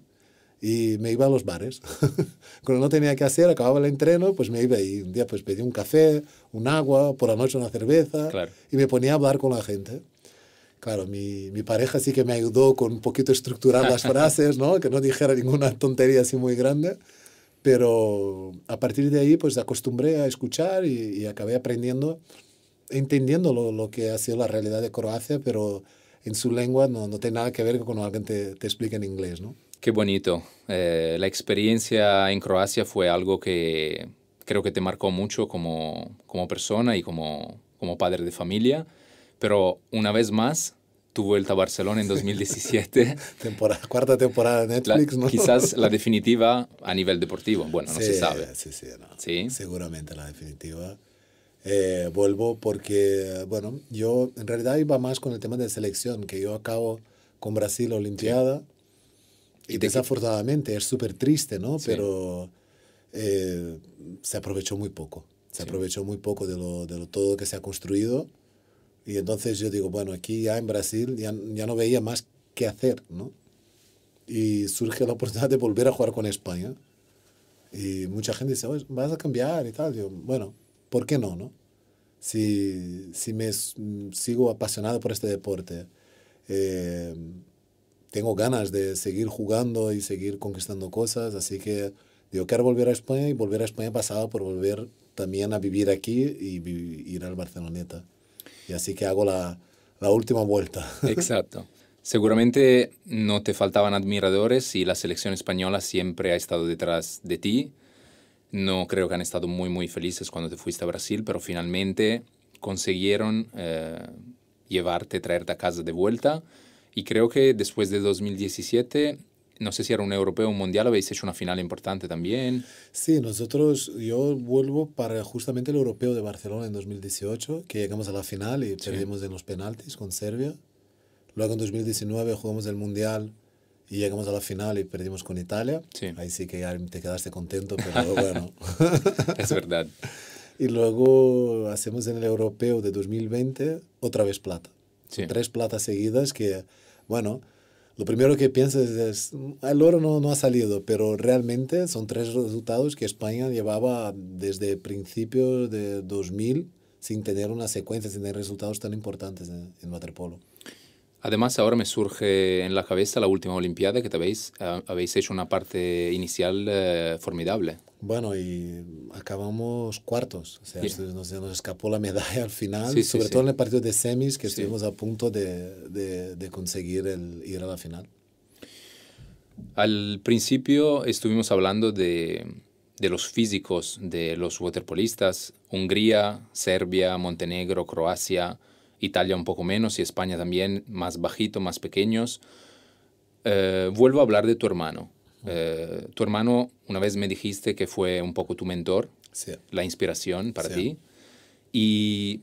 S2: Y me iba a los bares. [LAUGHS] Cuando no tenía que hacer, acababa el entreno, pues me iba ahí. Un día pues pedí un café, un agua, por la noche una cerveza. Y me ponía a hablar con la gente. Claro, mi, mi, pareja sí que me ayudó con un poquito estructurar las [LAUGHS] frases, ¿no? Que no dijera ninguna tontería así muy grande. Pero a partir de ahí, pues acostumbré a escuchar y, acabé aprendiendo, entendiendo lo, que ha sido la realidad de Croacia, pero en su lengua no, no tiene nada que ver con cuando alguien te, te explica en inglés, ¿no?
S1: Qué bonito. Eh, la experiencia en Croacia fue algo que creo que te marcó mucho como, como persona y como, como padre de familia, pero una vez más tu vuelta a Barcelona en 2017.
S2: [LAUGHS] temporada, cuarta temporada de Netflix, ¿no? Quizás la
S1: definitiva a nivel deportivo. Bueno, no se sabe. Sí, sí, sí, Seguramente la
S2: definitiva. Eh, vuelvo porque, bueno, yo en realidad iba más con el tema de selección, que yo acabo con Brasil Olimpiada. Y desafortunadamente es súper triste, ¿no? Pero eh, se aprovechó muy poco. Se aprovechó muy poco de, lo, de lo, todo que se ha construido y entonces yo digo, bueno, aquí ya en Brasil ya, ya no veía más qué hacer, ¿no? Y surge la [LAUGHS] oportunidad de volver a jugar con España. Y mucha gente dice, Oye, vas a cambiar y tal. Yo, bueno, ¿por qué no, no? Si, si me sigo apasionado por este deporte, eh, tengo ganas de seguir jugando y seguir conquistando cosas, así que yo quiero volver a España y volver a España pasaba por volver también a vivir aquí y ir al Barceloneta y así que hago la, última vuelta. [LAUGHS]
S1: Exacto. Seguramente no te faltaban admiradores y la selección española siempre ha estado detrás de ti. No creo que han estado muy, muy felices cuando te fuiste a Brasil, pero finalmente consiguieron eh, llevarte, traerte a casa de vuelta. Y creo que después de 2017 no sé si era un europeo, un mundial, habéis hecho una final importante también.
S2: Sí, nosotros, yo vuelvo para justamente el europeo de Barcelona en 2018, que llegamos a la final y perdimos en los penaltis con Serbia. Luego en 2019 jugamos el mundial y llegamos a la final y perdimos con Italia. Ahí sí que ya te quedaste contento, pero [LAUGHS] bueno. es verdad. [LAUGHS] Y luego hacemos en el europeo de 2020 otra vez plata. Tres platas seguidas que, bueno, lo primero que piensas es, el oro no, no ha salido, pero realmente son tres resultados que España llevaba desde principios de 2000 sin tener una secuencia, sin tener resultados tan importantes en, en waterpolo.
S1: Además, ahora me surge en la cabeza la última Olimpiada que habéis, eh, habéis hecho una parte inicial eh, formidable.
S2: Bueno, y acabamos cuartos, o sea, nos, escapó la medalla al final, sí, sobre todo en el partido de semis, que estuvimos a punto de, de, de conseguir el, ir a la final. Al
S1: principio estuvimos hablando de, de los físicos de los waterpolistas, Hungría, Serbia, Montenegro, Croacia, Italia un poco menos y España también, más bajito, más pequeños. Eh, vuelvo a hablar de tu hermano. Eh, tu hermano, una vez me dijiste que fue un poco tu mentor, la inspiración para ti. Y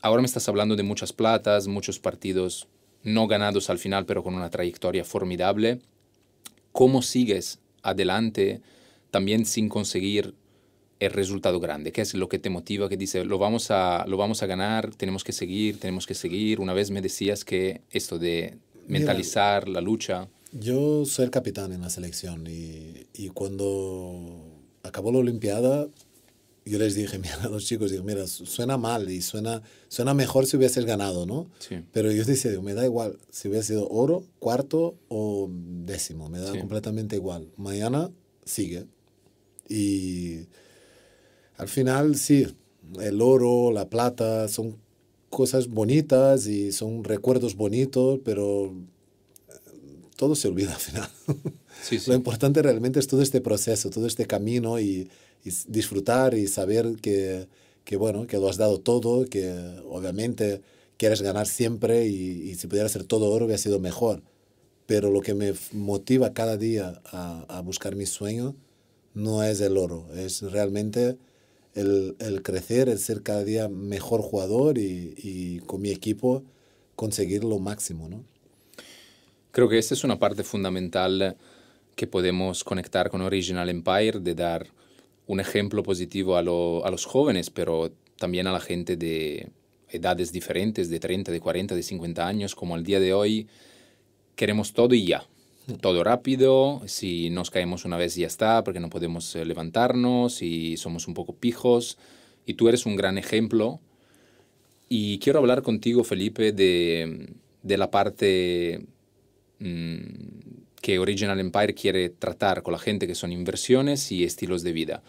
S1: ahora me estás hablando de muchas platas, muchos partidos no ganados al final, pero con una trayectoria formidable. ¿Cómo sigues adelante también sin conseguir el resultado grande? ¿Qué es lo que te motiva? Que dice, lo vamos, a, lo vamos a ganar, tenemos que seguir, tenemos que seguir. Una vez me decías que esto de
S2: mentalizar la lucha. Yo soy el capitán en la selección y, cuando acabó la Olimpiada, yo les dije, [LAUGHS] mira, a los chicos, digo, mira, suena mal y suena, suena mejor si hubieses ganado, ¿no? Pero yo decía, me da igual si hubiese sido oro, cuarto o décimo, me da completamente igual. Mañana sigue. Y al final, sí, el oro, la plata, son cosas bonitas y son recuerdos bonitos, pero todo se olvida al final. [LAUGHS] Sí, Lo importante realmente es todo este proceso, todo este camino y, disfrutar y saber que, bueno, que lo has dado todo, que obviamente quieres ganar siempre y, si pudiera ser todo oro hubiera sido mejor. Pero lo que me motiva cada día a, buscar mi sueño no es el oro, es realmente el, crecer, el ser cada día mejor jugador y, y con mi equipo conseguir lo máximo, ¿no?
S1: Creo que esta es una parte fundamental que podemos conectar con Original Empire, de dar un ejemplo positivo a, a los jóvenes, pero también a la gente de edades diferentes, de 30, de 40, de 50 años, como al día de hoy, queremos todo y ya. Todo rápido, si nos caemos una vez ya está, porque no podemos eh, levantarnos y somos un poco pijos. Y tú eres un gran ejemplo. Y quiero hablar contigo, Felipe, de, de la parte Mm, que Original Empire quiere tratar con la gente, que son inversiones y estilos de vida.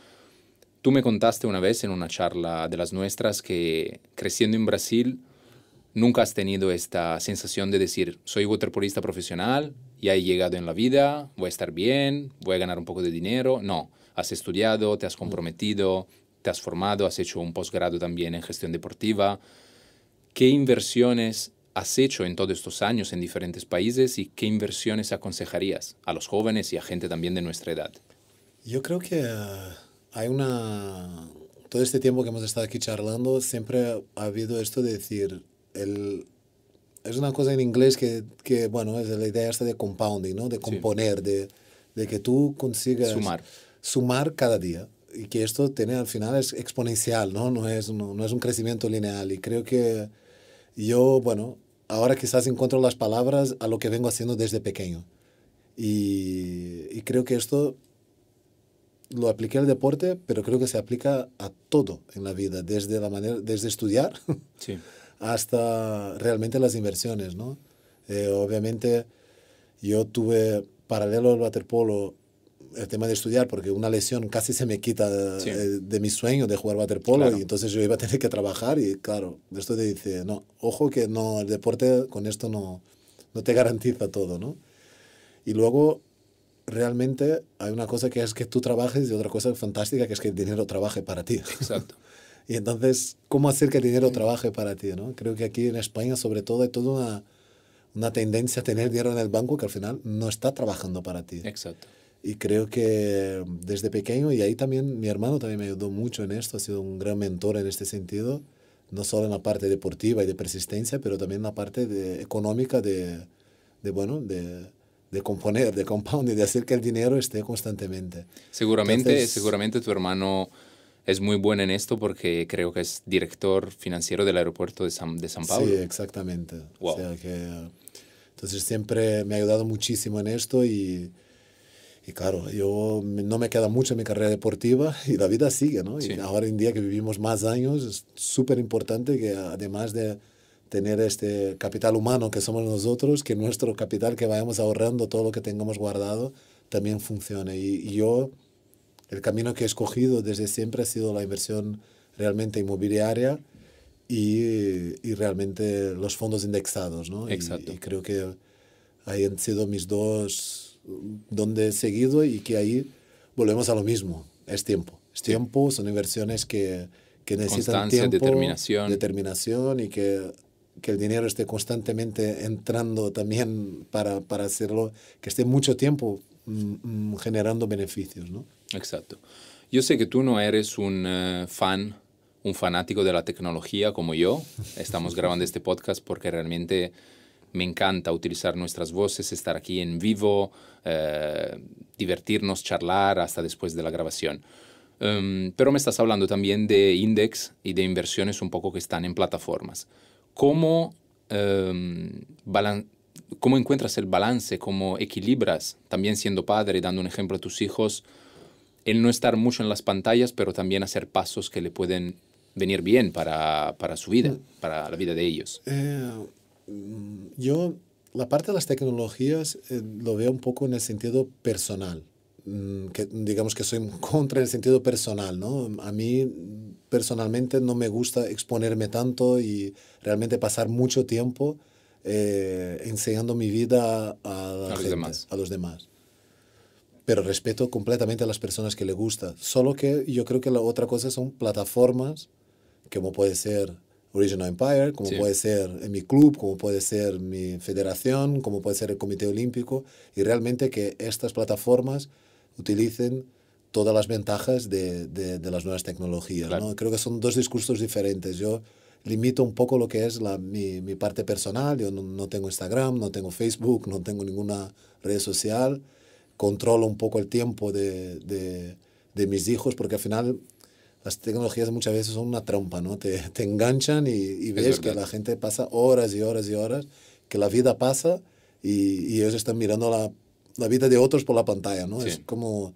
S1: Tú me contaste una vez en una charla de las nuestras que creciendo en Brasil nunca has tenido esta sensación de decir, soy waterpolista profesional, ya he llegado en la vida, voy a estar bien, voy a ganar un poco de dinero. No, has estudiado, te has comprometido, te has formado, has hecho un posgrado también en gestión deportiva. ¿Qué inversiones has hecho en todos estos años en diferentes países y qué inversiones aconsejarías a los jóvenes y a gente también de nuestra edad?
S2: Yo creo que ah, hay una... Todo este tiempo que hemos estado aquí charlando, siempre ha habido esto de decir, el... es una cosa en inglés que, que bueno, es la idea esta de compounding, ¿no? de componer, de, de, que tú consigas sumar. sumar cada día y que esto tiene al final es exponencial, ¿no? No es, no, no es un crecimiento lineal y creo que yo, bueno, ahora quizás encuentro las palabras a lo que vengo haciendo desde pequeño. Y, creo que esto lo apliqué al deporte, pero creo que se aplica a todo en la vida, desde, la manera, desde estudiar [LAUGHS] hasta realmente las inversiones. ¿no? Eh, obviamente yo tuve, paralelo al waterpolo, el tema de estudiar, porque una lesión casi se me quita de, eh, mi sueño de jugar waterpolo y entonces yo iba a tener que trabajar y claro, esto te dice, no, ojo que no, el deporte con esto no, no te garantiza todo, ¿no? Y luego realmente hay una cosa que es que tú trabajes y otra cosa fantástica que es que el dinero trabaje para ti. Exacto. [LAUGHS] y entonces, ¿cómo hacer que el dinero trabaje para ti? ¿no? Creo que aquí en España, sobre todo, hay toda una, una tendencia a tener dinero en el banco que al final no está trabajando para ti. Exacto. Y creo que mm, desde pequeño, y ahí también mi hermano también me ayudó mucho en esto, ha sido un gran mentor en este sentido, no solo en la parte deportiva y de persistencia, pero también en la parte de, económica de, bueno, de, de componer, de compound, de hacer que el dinero esté constantemente. Seguramente, seguramente
S1: tu hermano es muy bueno en esto porque creo que es director financiero del aeropuerto de San, de Pablo. Sí,
S2: exactamente. entonces siempre me ha ayudado muchísimo en esto y y claro, yo no me queda mucho en mi carrera deportiva y la vida sigue, ¿no? Y ahora en día que vivimos más años, es súper importante que además de tener este capital humano que somos nosotros, que nuestro capital que vayamos ahorrando, todo lo que tengamos guardado, también funcione. Y, yo, el camino que he escogido desde siempre ha sido la inversión realmente inmobiliaria y, y realmente los fondos indexados, ¿no? Exacto. Y, y creo que ahí han sido mis dos donde he seguido y que ahí volvemos a lo mismo. Es tiempo. Es tiempo, son inversiones que, necesitan tiempo, determinación. determinación y que, el dinero esté constantemente entrando también para, hacerlo, que esté mucho tiempo mm, mm, generando beneficios. ¿no?
S1: Exacto. Yo sé que tú no eres un eh, fan, un fanático de la tecnología como yo. Estamos grabando este podcast porque realmente me encanta utilizar nuestras voces, estar aquí en vivo, eh, divertirnos, charlar hasta después de la grabación. Em, pero me estás hablando también de index y de inversiones un poco que están en plataformas. ¿Cómo, em, ¿Cómo encuentras el balance? ¿Cómo equilibras, también siendo padre, dando un ejemplo a tus hijos, el no estar mucho en las pantallas, pero también hacer pasos que le pueden venir bien para, su vida, para la vida de ellos?
S2: Eh, Mm, yo la parte de las tecnologías eh, lo veo un poco en el sentido personal. Mm, que, digamos que soy [LAUGHS] contra en el sentido personal, ¿no? A mí mm, personalmente no me gusta exponerme tanto y realmente pasar mucho tiempo eh, enseñando mi vida a, los demás. a, los demás. Pero respeto completamente a las personas que le gusta. Solo que yo creo que la otra cosa son plataformas, como puede ser Original Empire, como puede ser en mi club, como puede ser mi federación, como puede ser el Comité Olímpico, y realmente que estas plataformas utilicen todas las ventajas de, de, las nuevas tecnologías. Creo que son dos discursos diferentes. Yo limito un poco lo que es la, mi, mi, parte personal, yo no, tengo Instagram, no tengo Facebook, no tengo ninguna red social, controlo un poco el tiempo de, de mis hijos, porque al final las tecnologías muchas veces son una trampa, ¿no? Te, te enganchan y, y ves que la gente pasa horas y horas y horas, que la vida pasa y, ellos están mirando la, vida de otros por la pantalla, ¿no? Es como...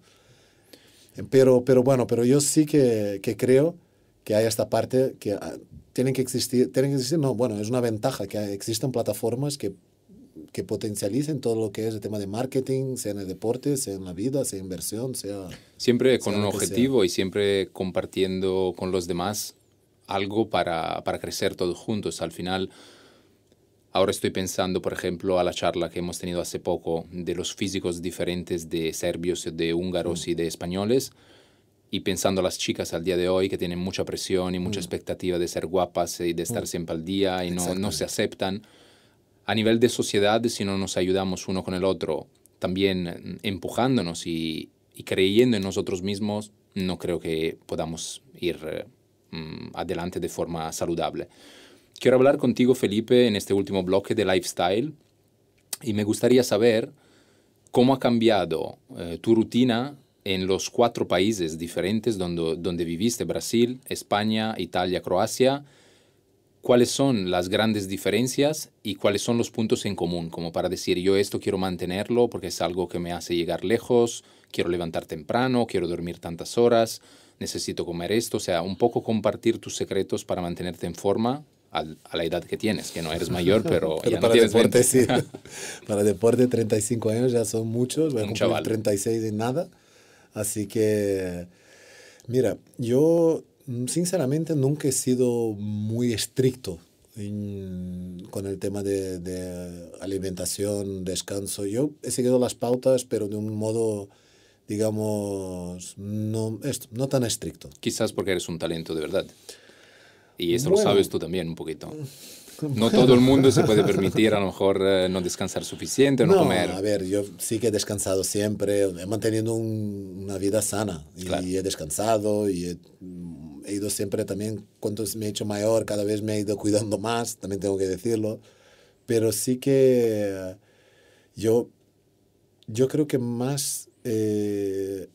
S2: Pero, pero bueno, pero yo sí que, que creo que hay esta parte que ah, tienen que existir, tienen que existir, no, bueno, es una ventaja que existen plataformas que que potencialicen todo lo que es el tema de marketing, sea en el deporte, sea en la vida, sea inversión, sea...
S1: Siempre con un objetivo y siempre compartiendo con los demás algo para, crecer todos juntos. Al final, ahora estoy pensando, por ejemplo, a la charla que hemos tenido hace poco de los físicos diferentes de serbios, de húngaros mm. y de españoles. Y pensando a las chicas al día de hoy que tienen mucha presión y mucha mm. expectativa de ser guapas y de estar mm. siempre al día y no se aceptan a nivel de sociedad si no nos ayudamos uno con el otro, también mm, empujándonos y, creyendo en nosotros mismos, no creo que podamos ir eh, mm, adelante de forma saludable. Quiero hablar contigo, Felipe, en este último bloque de lifestyle y me gustaría saber cómo ha cambiado eh, tu rutina en los cuatro países diferentes donde, donde viviste, Brasil, España, Italia, Croacia cuáles son las grandes diferencias y cuáles son los puntos en común, como para decir yo esto quiero mantenerlo porque es algo que me hace llegar lejos, quiero levantar temprano, quiero dormir tantas horas, necesito comer esto, o sea, un poco compartir tus secretos para mantenerte en forma a, la edad que tienes, que no eres mayor, [LAUGHS] pero, para tienes deporte sí.
S2: [LAUGHS] para deporte 35 años ya son muchos, voy a un 36 de nada, así que mira, yo Mm, sinceramente, nunca he sido muy estricto con el tema de, alimentación, descanso. Yo he seguido las pautas, pero de un modo, digamos, no, no tan estricto.
S1: Quizás porque eres un talento de verdad. Y eso lo sabes tú también un poquito. [LAUGHS] No todo el mundo se puede permitir a lo mejor eh, no descansar suficiente, o no, comer. A
S2: ver, yo sí que he descansado siempre, he mantenido una vida sana y, he descansado y he he ido siempre también, cuando me he hecho mayor, cada vez me he ido cuidando más, también tengo que decirlo. Pero sí que yo, yo creo que más, eh,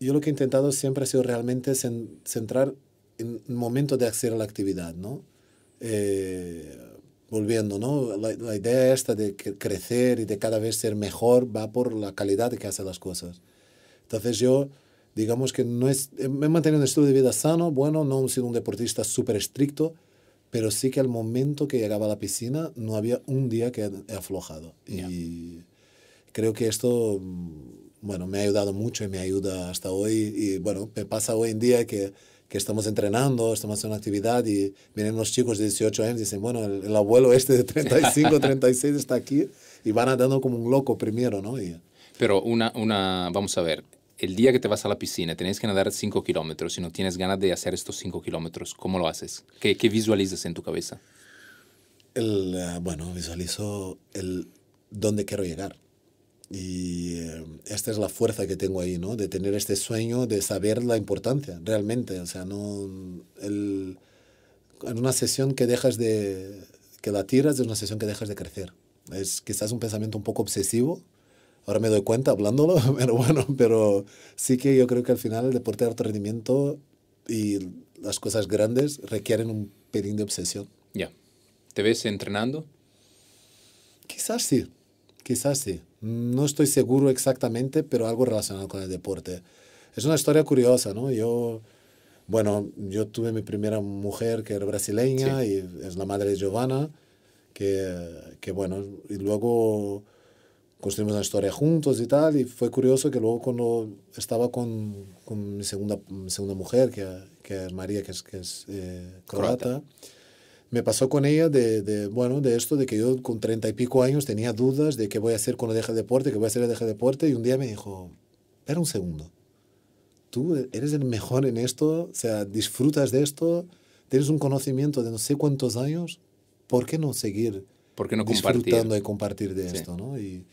S2: yo lo que he intentado siempre ha sido realmente centrar en el momento de hacer a la actividad, ¿no? Eh, volviendo, ¿no? La, idea esta de crecer y de cada vez ser mejor va por la calidad de que hacen las cosas. Entonces yo digamos que no es, eh, he mantenido un estilo de vida sano, bueno, no he sido un deportista súper estricto, pero sí que al momento que llegaba a la piscina no había un día que he aflojado. Y creo que esto, mm, bueno, me ha ayudado mucho y me ayuda hasta hoy. Y bueno, me pasa hoy en día que, que estamos entrenando, estamos haciendo una actividad y vienen unos chicos de 18 años y dicen, bueno, el, abuelo este de 35, 36 [LAUGHS] está aquí y van andando como un loco primero, ¿no?
S1: pero una, una, vamos a ver, el día que te vas a la piscina tenés que nadar 5 kilómetros y no tienes ganas de hacer estos 5 kilómetros, ¿cómo lo haces? ¿Qué, visualizas en tu cabeza?
S2: Eh, bueno, visualizo el dónde quiero llegar. Y eh, esta es la fuerza que tengo ahí, ¿no? De tener este sueño, de saber la importancia, realmente. O sea, no... en una sesión que dejas de... que la tiras es una sesión que dejas de crecer. Es quizás un pensamiento un poco obsesivo, Ahora me doy cuenta hablándolo, [LAUGHS] pero bueno, pero sí que yo creo que al final el deporte de alto rendimiento y las cosas grandes requieren un pelín de obsesión.
S1: Ya. ¿Te ves entrenando?
S2: Quizás sí, quizás sí. No estoy seguro exactamente, pero algo relacionado con el deporte. Es una historia curiosa, ¿no? Yo, bueno, yo tuve mi primera mujer que era brasileña y es la madre de Giovanna, que, que bueno, y luego construimos una historia juntos y tal, y fue curioso que luego cuando estaba con, con mi, segunda, segunda mujer, que, que es María, que es, que es eh, croata, me pasó con ella de, de, bueno, de esto, de que yo con treinta y pico años tenía dudas de qué voy a hacer cuando deje de deporte, qué voy a hacer la deje de deporte, y un día me dijo, espera un segundo, tú eres el mejor en esto, o sea, disfrutas de esto, tienes un conocimiento de no sé cuántos años, ¿por qué no seguir
S1: porque no disfrutando
S2: y compartir de esto? ¿no? Y,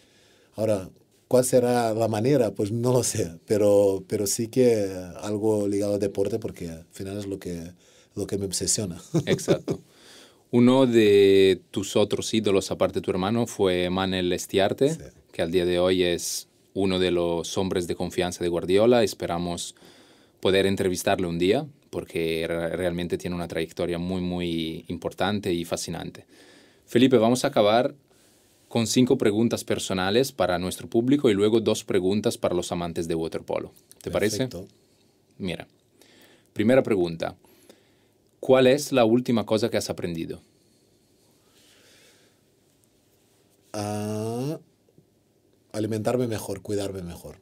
S2: Ahora, ¿cuál será la manera? Pues no lo sé, pero, pero sí que algo ligado al deporte porque al final es lo que, lo que me obsesiona.
S1: Exacto. [LAUGHS] Uno de tus otros ídolos, aparte de tu hermano, fue Manel Estiarte, que al día de hoy es uno de los hombres de confianza de Guardiola. Esperamos poder entrevistarle un día porque realmente tiene una trayectoria muy, muy importante y fascinante. Felipe, vamos a acabar con cinco preguntas personales para nuestro público y luego dos preguntas para los amantes de waterpolo. ¿Te parece? Mira, primera pregunta. ¿Cuál es la última cosa que has aprendido?
S2: Ah, alimentarme mejor, cuidarme mejor.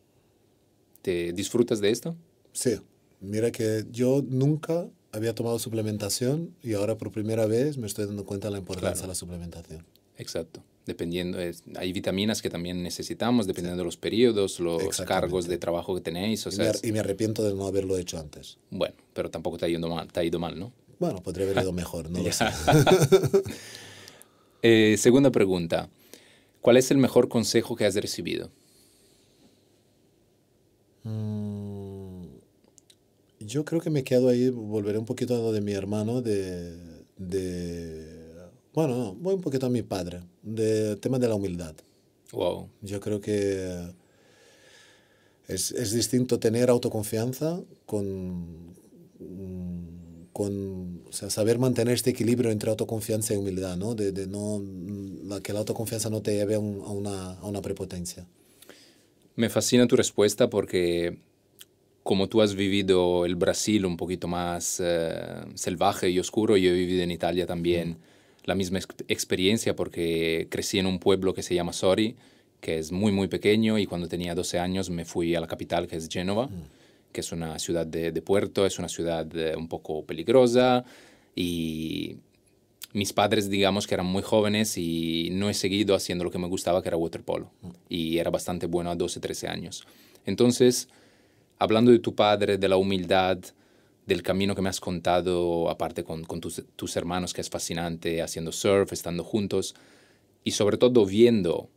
S2: ¿Te disfrutas de esto? Sí. Mira que yo nunca había tomado suplementación y ahora por primera vez me estoy dando cuenta de la importancia de la suplementación. Exacto
S1: dependiendo, hay vitaminas que también necesitamos, dependiendo de los periodos, los cargos de trabajo que tenéis. y,
S2: me, arrepiento de no haberlo hecho antes.
S1: Bueno, pero tampoco te ha ido mal, ¿no?
S2: Bueno, podría haber ido mejor,
S1: no [LAUGHS] [LAUGHS] eh, segunda pregunta. ¿Cuál es el mejor consejo que has recibido?
S2: Mm, yo creo que me he quedado ahí, volveré un poquito a lo de mi hermano, de bueno, voy un poquito a mi padre, del tema de la humildad. Wow. Yo creo que es, es distinto tener autoconfianza con, mm, con saber mantener este equilibrio entre autoconfianza y humildad, ¿no? De, de no la, que la autoconfianza no te lleve a, una, a una prepotencia.
S1: Me fascina tu respuesta porque como tú has vivido el Brasil un poquito más eh, salvaje y oscuro, yo he vivido en Italia también la misma experiencia porque crecí en un pueblo que se llama Sori, que es muy, muy pequeño y cuando tenía 12 años me fui a la capital, que es Génova, mm. que es una ciudad de, puerto, es una ciudad eh, un poco peligrosa y mis padres, digamos, que eran muy jóvenes y no he seguido haciendo lo que me gustaba, que era waterpolo. Mm. Y era bastante bueno a 12, 13 años. Entonces, hablando de tu padre, de la humildad, del camino que me has contado, aparte con, tus, hermanos, que es fascinante, haciendo surf, estando juntos, y sobre todo viendo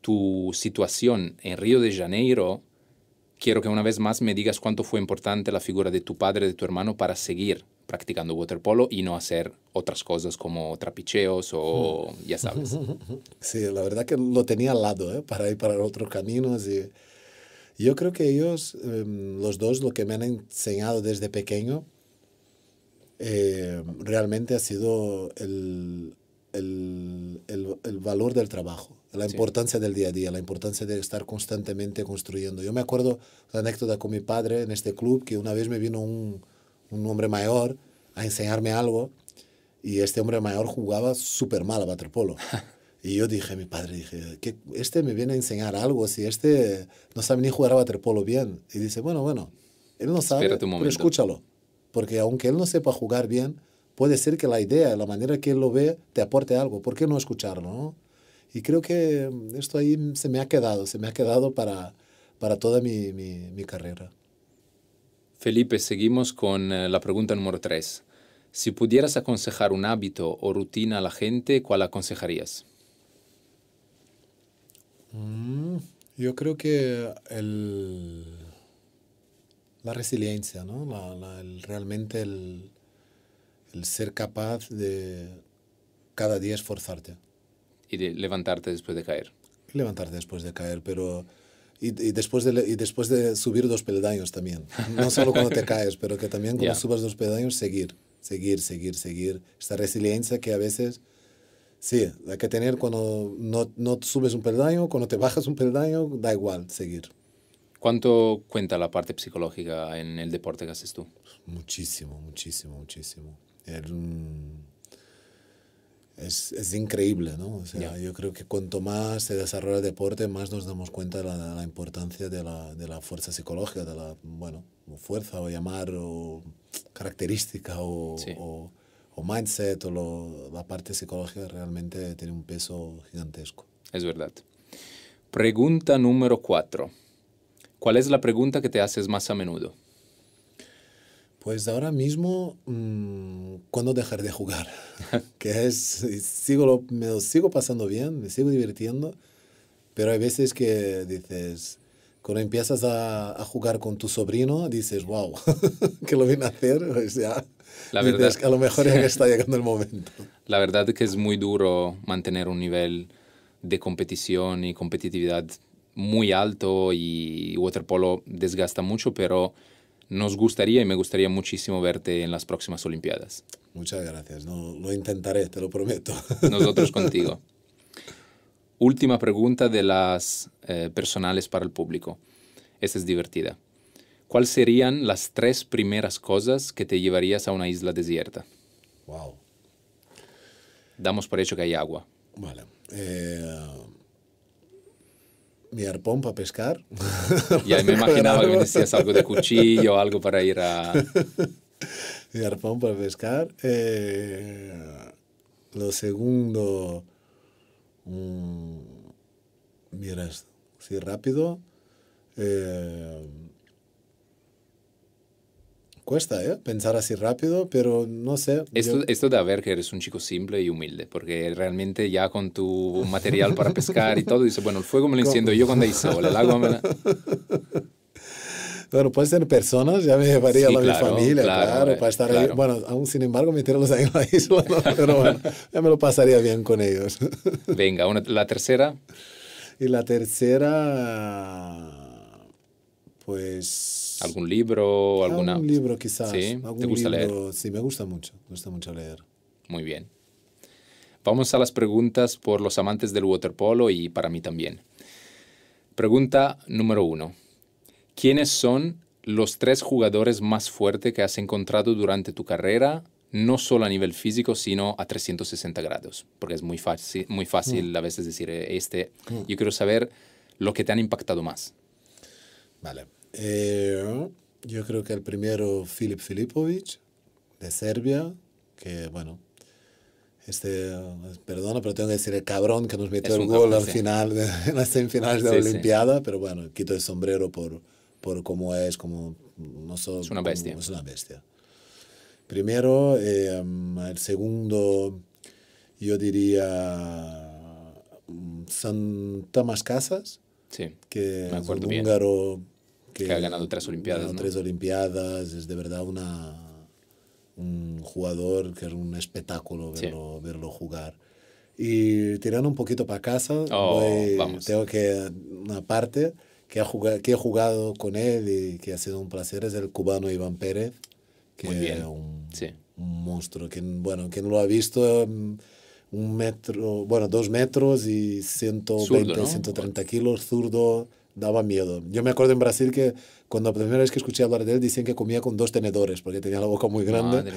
S1: tu situación en Río de Janeiro, quiero que una vez más me digas cuánto fue importante la figura de tu padre, de tu hermano, para seguir practicando waterpolo y no hacer otras cosas como trapicheos o ya sabes.
S2: [LAUGHS] Sí, la verdad que lo tenía al lado, ¿eh? para ir para otros caminos y yo creo que ellos, em, los dos, lo que me han enseñado desde pequeño, em, realmente ha sido el, valor del trabajo, la importancia del día a día, la importancia de estar constantemente construyendo. Yo me acuerdo la anécdota con mi padre en este club, que una vez me vino un, un hombre mayor a enseñarme algo y este hombre mayor jugaba súper mal a waterpolo. [LAUGHS] Y yo dije, mi padre, dije, este me viene a enseñar algo, si este no sabe ni jugar a waterpolo bien. Y dice, bueno, bueno, él no sabe, pero escúchalo. Porque aunque él no sepa jugar bien, puede ser que la idea, la manera que él lo ve, te aporte algo. ¿Por qué no escucharlo? Y creo que mm, esto ahí se me ha quedado, se me ha quedado para, para toda mi, mi, carrera.
S1: Felipe, seguimos con eh, la pregunta número tres. Si pudieras aconsejar un hábito o rutina a la gente, ¿cuál aconsejarías?
S2: Mm, yo creo que el, la resiliencia, ¿no? La, la, realmente el, el, ser capaz de cada día esforzarte. Y de levantarte después de caer. Levantarte después de caer, pero... Y, después de, y después de subir dos peldaños también. No solo cuando te [LAUGHS] caes, pero que también cuando subas dos peldaños, seguir, seguir, seguir, seguir. Esta resiliencia que a veces Sí, hay que tener cuando no, no subes un peldaño, cuando te bajas un peldaño, da igual seguir.
S1: ¿Cuánto cuenta la parte psicológica en el deporte que haces tú? Muchísimo, muchísimo,
S2: muchísimo. Mm, es, es increíble, ¿no? sea, yo creo que cuanto más se desarrolla el deporte, más nos damos cuenta de la, importancia de la, de la, fuerza psicológica, de la, bueno, fuerza o llamar o característica o, o o mindset o la parte psicológica realmente tiene un peso gigantesco.
S1: Es verdad. Pregunta número cuatro. ¿Cuál es la pregunta que te haces más a menudo?
S2: Pues ahora mismo, mm, ¿cuándo dejar de jugar? [LAUGHS] que es, sigo lo, me lo sigo pasando bien, me sigo divirtiendo, pero hay veces que dices, cuando empiezas a, jugar con tu sobrino, dices, wow, [LAUGHS] que lo viene a hacer, [LAUGHS] o sea,
S1: la verdad. es que a lo mejor ya está
S2: [LAUGHS] llegando el momento.
S1: La verdad es que es muy duro mantener un nivel de competición y competitividad muy alto y waterpolo desgasta mucho, pero nos gustaría y me gustaría muchísimo verte en las próximas Olimpiadas.
S2: Muchas gracias, no, lo intentaré, te lo prometo. [LAUGHS] Nosotros contigo.
S1: Última pregunta de las eh, personales para el público. Esta es divertida. ¿Cuáles serían las tres primeras cosas que te llevarías a una isla desierta? Wow. Damos por hecho que hay agua.
S2: Vale. Eh, mi arpón para pescar. [LAUGHS] ya me imaginaba que decías algo de cuchillo, algo para ir a... [LAUGHS] mi arpón para pescar. Eh, lo segundo, Mira, mm, miras, sí, rápido. Eh, Cuesta, ¿eh? Pensar así rápido, pero no sé. Esto,
S1: esto, de ver que eres un chico simple y humilde, porque realmente ya con tu material para pescar y todo, dices, bueno, el fuego me lo enciendo yo cuando hay sol, el agua me la... [LAUGHS]
S2: Bueno, puede ser personas, ya me llevaría a la mi familia, claro, eh, para estar ahí. Bueno, aún sin embargo, meterlos ahí en la isla, [LAUGHS] pero bueno, ya me lo pasaría bien con ellos. [LAUGHS]
S1: Venga, una, la tercera.
S2: Y la tercera, pues ¿Algún libro? Alguna... Algún libro quizás. ¿Sí? ¿Te gusta leer? Sí, me gusta mucho, me gusta mucho leer.
S1: Muy bien. Vamos a las preguntas por los amantes del waterpolo y para mí también. Pregunta número uno. ¿Quiénes son los tres jugadores más fuertes que has encontrado durante tu carrera, no solo a nivel físico, sino a 360 grados? Porque es muy fácil, muy fácil mm. a veces decir, eh, este, mm. yo quiero saber lo que te han impactado más.
S2: Vale. Eh, yo creo que el primero, Filip Filipovic, de Serbia, que bueno, este, perdona, pero tengo que decir el cabrón que nos metió el gol al final, [LAUGHS] en las semifinales de la Olimpiada, pero bueno, quito el sombrero por, por cómo es, como no Es una bestia. es una bestia. Primero, eh, el segundo, yo diría mm, Son Tomás Casas, que es un húngaro que, ha ganado tres Olimpiadas. Tres Olimpiadas, es de verdad una, un jugador que es un espectáculo verlo, verlo jugar. Y tirando un poquito para casa, oh, tengo que, una parte que, ha jugado, que he jugado con él y que ha sido un placer, es el cubano Iván Pérez, que es un, monstruo, que, bueno, quien lo ha visto un metro, bueno, dos metros y 120, 130 kilos, zurdo, daba miedo. Yo me acuerdo en Brasil que cuando la primera vez que escuché hablar de él decían que comía con dos tenedores porque tenía la boca muy grande.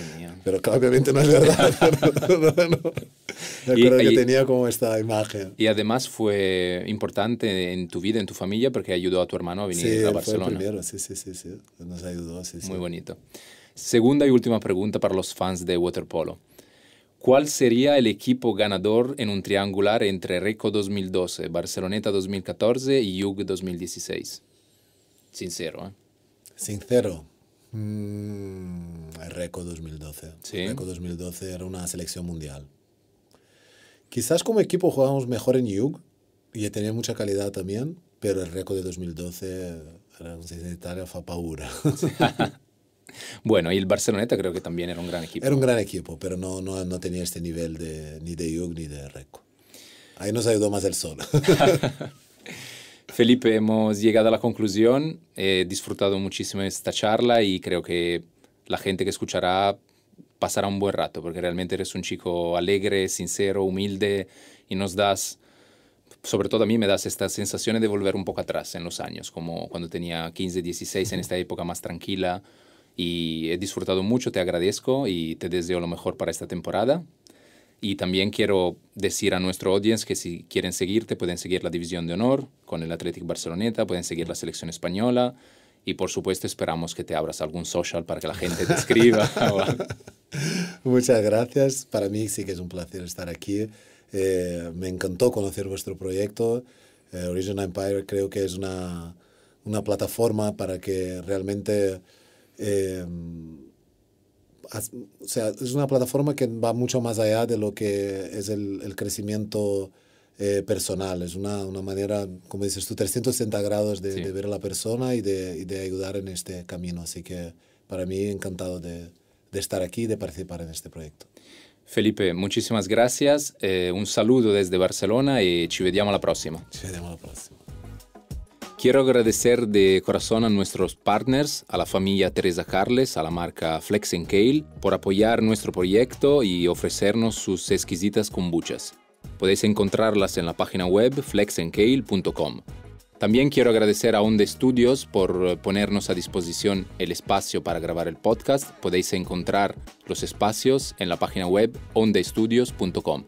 S2: Pero claramente no es verdad. [LAUGHS] [LAUGHS]
S1: me acuerdo que tenía
S2: como esta imagen.
S1: Y además fue importante en tu vida, en tu familia, porque ayudó a tu hermano a venir a Barcelona.
S2: Fue Sí, sí, sí, sí. Nos ayudó. Sí,
S1: muy bonito. Segunda y última pregunta para los fans de waterpolo. ¿Cuál sería el equipo ganador en un triangular entre Reco 2012, Barceloneta 2014 y Jug 2016?
S2: Sincero, ¿eh? Sincero. Mm, Reco 2012. ¿Sí? Reco 2012 era una selección mundial. Quizás como equipo jugábamos mejor en Jug y tenía mucha calidad también, pero el Reco de 2012 era un Italia fa paura. [LAUGHS] [LAUGHS]
S1: Bueno, y el Barceloneta creo que también era un gran equipo. Era un
S2: gran equipo, pero no, no, no tenía este nivel de, ni de Jung ni de Reco. Ahí nos ayudó más el sol.
S1: [LAUGHS] Felipe, hemos llegado a la conclusión. He disfrutado muchísimo esta charla y creo que la gente que escuchará pasará un buen rato, porque realmente eres un chico alegre, sincero, humilde y nos das, sobre todo a mí me das esta sensación de volver un poco atrás en los años, como cuando tenía 15, 16, en esta época más tranquila, y he disfrutado mucho, te agradezco y te deseo lo mejor para esta temporada. Y también quiero decir a nuestro audience que si quieren seguirte, pueden seguir la División de Honor con el Athletic Barceloneta, pueden seguir la Selección Española y por supuesto esperamos que te abras algún social para que la gente te escriba. [LAUGHS]
S2: Muchas gracias, para mí sí que es un placer estar aquí. Eh, me encantó conocer vuestro proyecto. Eh, original Empire creo que es una, una plataforma para que realmente eh, o sea, es una plataforma que va mucho más allá de lo que es el, crecimiento eh, personal. Es una, una, manera, como dices tú, 360 grados de, ver a la persona y de, de, ayudar en este camino. Así que para mí encantado de, de estar aquí y de participar en este proyecto.
S1: Felipe, muchísimas gracias. Eh, un saludo desde Barcelona y ci vediamo la próxima. Ci vediamo la próxima. Quiero agradecer de corazón a nuestros partners, a la familia Teresa Carles, a la marca Flex Kale, por apoyar nuestro proyecto y ofrecernos sus exquisitas kombuchas. Podéis encontrarlas en la página web flexandkale.com. También quiero agradecer a Onda Studios por ponernos a disposición el espacio para grabar el podcast. Podéis encontrar los espacios en la página web ondestudios.com.